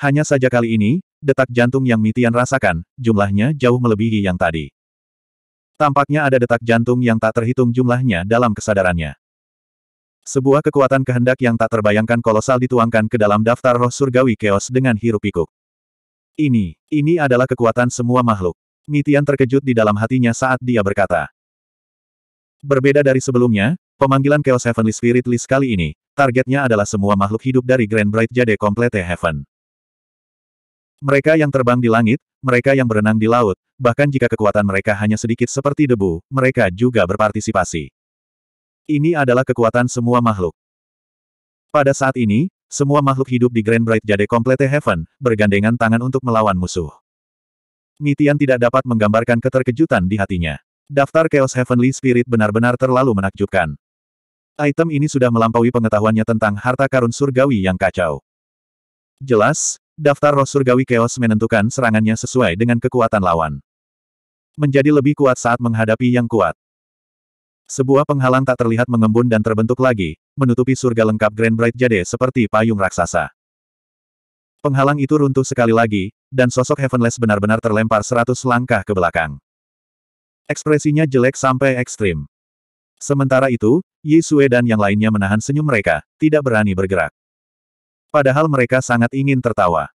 Hanya saja kali ini, detak jantung yang Mitian rasakan, jumlahnya jauh melebihi yang tadi. Tampaknya ada detak jantung yang tak terhitung jumlahnya dalam kesadarannya. Sebuah kekuatan kehendak yang tak terbayangkan kolosal dituangkan ke dalam daftar roh surgawi keos dengan hirup pikuk Ini, ini adalah kekuatan semua makhluk. Mitian terkejut di dalam hatinya saat dia berkata. Berbeda dari sebelumnya, pemanggilan Chaos Heavenly Spirit List kali ini, targetnya adalah semua makhluk hidup dari Grand Bright Jade Complete Heaven. Mereka yang terbang di langit, mereka yang berenang di laut, bahkan jika kekuatan mereka hanya sedikit seperti debu, mereka juga berpartisipasi. Ini adalah kekuatan semua makhluk. Pada saat ini, semua makhluk hidup di Grand Bright Jade Complete Heaven, bergandengan tangan untuk melawan musuh. Mitian tidak dapat menggambarkan keterkejutan di hatinya. Daftar Chaos Heavenly Spirit benar-benar terlalu menakjubkan. Item ini sudah melampaui pengetahuannya tentang harta karun surgawi yang kacau. Jelas, daftar roh surgawi Chaos menentukan serangannya sesuai dengan kekuatan lawan. Menjadi lebih kuat saat menghadapi yang kuat. Sebuah penghalang tak terlihat mengembun dan terbentuk lagi, menutupi surga lengkap Grand Bright Jade seperti payung raksasa. Penghalang itu runtuh sekali lagi, dan sosok Heavenless benar-benar terlempar seratus langkah ke belakang. Ekspresinya jelek sampai ekstrim. Sementara itu, Yi dan yang lainnya menahan senyum mereka, tidak berani bergerak. Padahal mereka sangat ingin tertawa.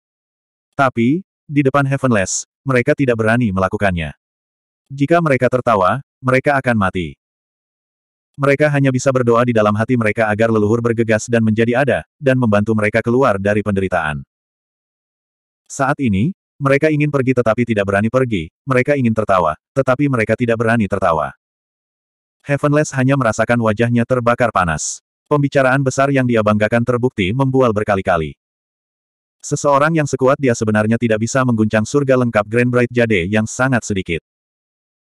Tapi, di depan Heavenless, mereka tidak berani melakukannya. Jika mereka tertawa, mereka akan mati. Mereka hanya bisa berdoa di dalam hati mereka agar leluhur bergegas dan menjadi ada, dan membantu mereka keluar dari penderitaan. Saat ini, mereka ingin pergi tetapi tidak berani pergi, mereka ingin tertawa, tetapi mereka tidak berani tertawa. Heavenless hanya merasakan wajahnya terbakar panas. Pembicaraan besar yang dia banggakan terbukti membual berkali-kali. Seseorang yang sekuat dia sebenarnya tidak bisa mengguncang surga lengkap Grand Bright Jade yang sangat sedikit.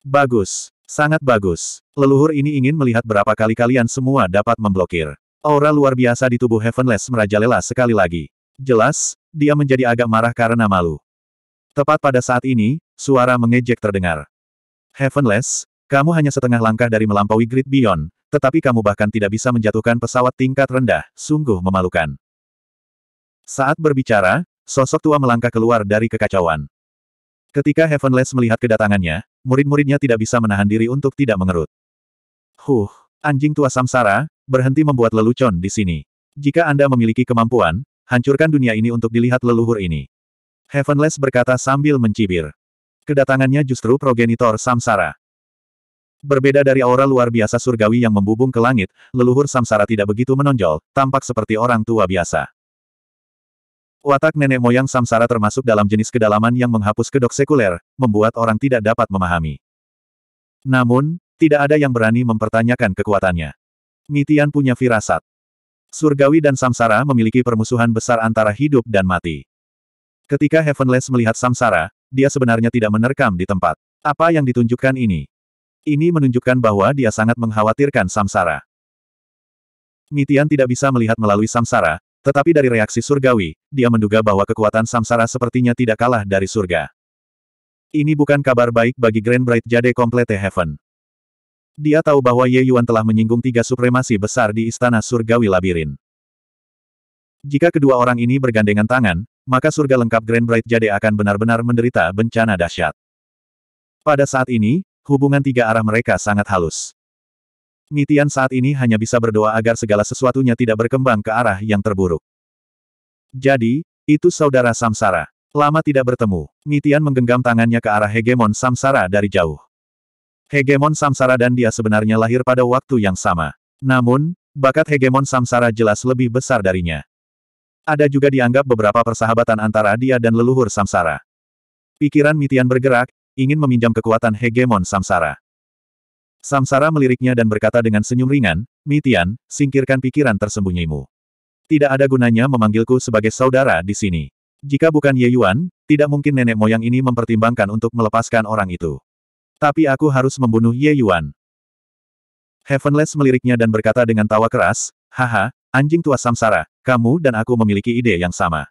Bagus. Sangat bagus. Leluhur ini ingin melihat berapa kali kalian semua dapat memblokir. Aura luar biasa di tubuh Heavenless merajalela sekali lagi. Jelas, dia menjadi agak marah karena malu. Tepat pada saat ini, suara mengejek terdengar. Heavenless, kamu hanya setengah langkah dari melampaui Great beyond, tetapi kamu bahkan tidak bisa menjatuhkan pesawat tingkat rendah, sungguh memalukan. Saat berbicara, sosok tua melangkah keluar dari kekacauan. Ketika Heavenless melihat kedatangannya, murid-muridnya tidak bisa menahan diri untuk tidak mengerut. Huh, anjing tua samsara, berhenti membuat lelucon di sini. Jika Anda memiliki kemampuan, hancurkan dunia ini untuk dilihat leluhur ini. Heavenless berkata sambil mencibir. Kedatangannya justru progenitor samsara. Berbeda dari aura luar biasa surgawi yang membubung ke langit, leluhur samsara tidak begitu menonjol, tampak seperti orang tua biasa. Watak nenek moyang samsara termasuk dalam jenis kedalaman yang menghapus kedok sekuler, membuat orang tidak dapat memahami. Namun, tidak ada yang berani mempertanyakan kekuatannya. Mitian punya firasat. Surgawi dan samsara memiliki permusuhan besar antara hidup dan mati. Ketika Heavenless melihat Samsara, dia sebenarnya tidak menerkam di tempat. Apa yang ditunjukkan ini? Ini menunjukkan bahwa dia sangat mengkhawatirkan Samsara. Mitian tidak bisa melihat melalui Samsara, tetapi dari reaksi surgawi, dia menduga bahwa kekuatan Samsara sepertinya tidak kalah dari surga. Ini bukan kabar baik bagi Grand Bright Jade Complete Heaven. Dia tahu bahwa Ye Yuan telah menyinggung tiga supremasi besar di Istana Surgawi Labirin. Jika kedua orang ini bergandengan tangan, maka surga lengkap Grand Bright Jade akan benar-benar menderita bencana dahsyat. Pada saat ini, hubungan tiga arah mereka sangat halus. Mitian saat ini hanya bisa berdoa agar segala sesuatunya tidak berkembang ke arah yang terburuk. Jadi, itu saudara Samsara. Lama tidak bertemu, Mitian menggenggam tangannya ke arah hegemon Samsara dari jauh. Hegemon Samsara dan dia sebenarnya lahir pada waktu yang sama. Namun, bakat hegemon Samsara jelas lebih besar darinya. Ada juga dianggap beberapa persahabatan antara dia dan leluhur samsara. Pikiran Mitian bergerak, ingin meminjam kekuatan hegemon samsara. Samsara meliriknya dan berkata dengan senyum ringan, Mitian, singkirkan pikiran tersembunyimu. Tidak ada gunanya memanggilku sebagai saudara di sini. Jika bukan Ye Yuan, tidak mungkin nenek moyang ini mempertimbangkan untuk melepaskan orang itu. Tapi aku harus membunuh Ye Yuan. Heavenless meliriknya dan berkata dengan tawa keras, Haha, Anjing tua samsara, kamu dan aku memiliki ide yang sama.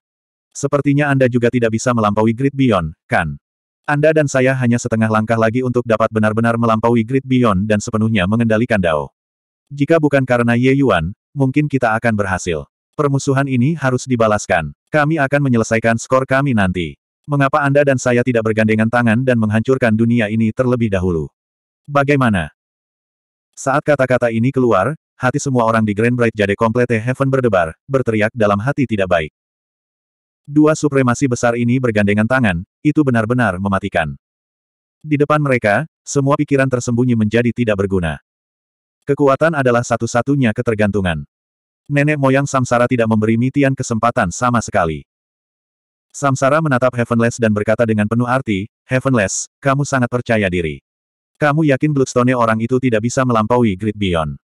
Sepertinya Anda juga tidak bisa melampaui Great Beyond, kan? Anda dan saya hanya setengah langkah lagi untuk dapat benar-benar melampaui Great Beyond dan sepenuhnya mengendalikan Dao. Jika bukan karena Ye Yuan, mungkin kita akan berhasil. Permusuhan ini harus dibalaskan. Kami akan menyelesaikan skor kami nanti. Mengapa Anda dan saya tidak bergandengan tangan dan menghancurkan dunia ini terlebih dahulu? Bagaimana? Saat kata-kata ini keluar, hati semua orang di Grand Bright Jade komplete Heaven berdebar, berteriak dalam hati tidak baik. Dua supremasi besar ini bergandengan tangan, itu benar-benar mematikan. Di depan mereka, semua pikiran tersembunyi menjadi tidak berguna. Kekuatan adalah satu-satunya ketergantungan. Nenek moyang Samsara tidak memberi Mitian kesempatan sama sekali. Samsara menatap Heavenless dan berkata dengan penuh arti, Heavenless, kamu sangat percaya diri. Kamu yakin Bloodstone orang itu tidak bisa melampaui Great Beyond.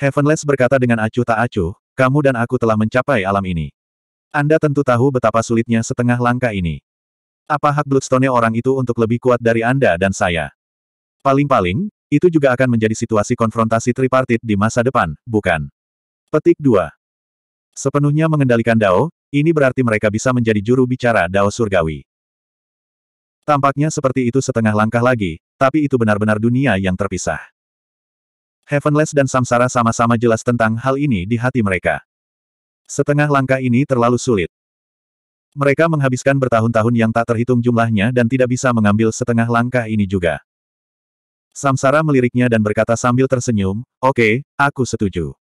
Heavenless berkata dengan acuh tak acuh, kamu dan aku telah mencapai alam ini. Anda tentu tahu betapa sulitnya setengah langkah ini. Apa hak Bloodstone orang itu untuk lebih kuat dari Anda dan saya? Paling-paling, itu juga akan menjadi situasi konfrontasi tripartit di masa depan, bukan? Petik 2. Sepenuhnya mengendalikan Dao, ini berarti mereka bisa menjadi juru bicara Dao Surgawi. Tampaknya seperti itu setengah langkah lagi, tapi itu benar-benar dunia yang terpisah. Heavenless dan Samsara sama-sama jelas tentang hal ini di hati mereka. Setengah langkah ini terlalu sulit. Mereka menghabiskan bertahun-tahun yang tak terhitung jumlahnya dan tidak bisa mengambil setengah langkah ini juga. Samsara meliriknya dan berkata sambil tersenyum, Oke, okay, aku setuju.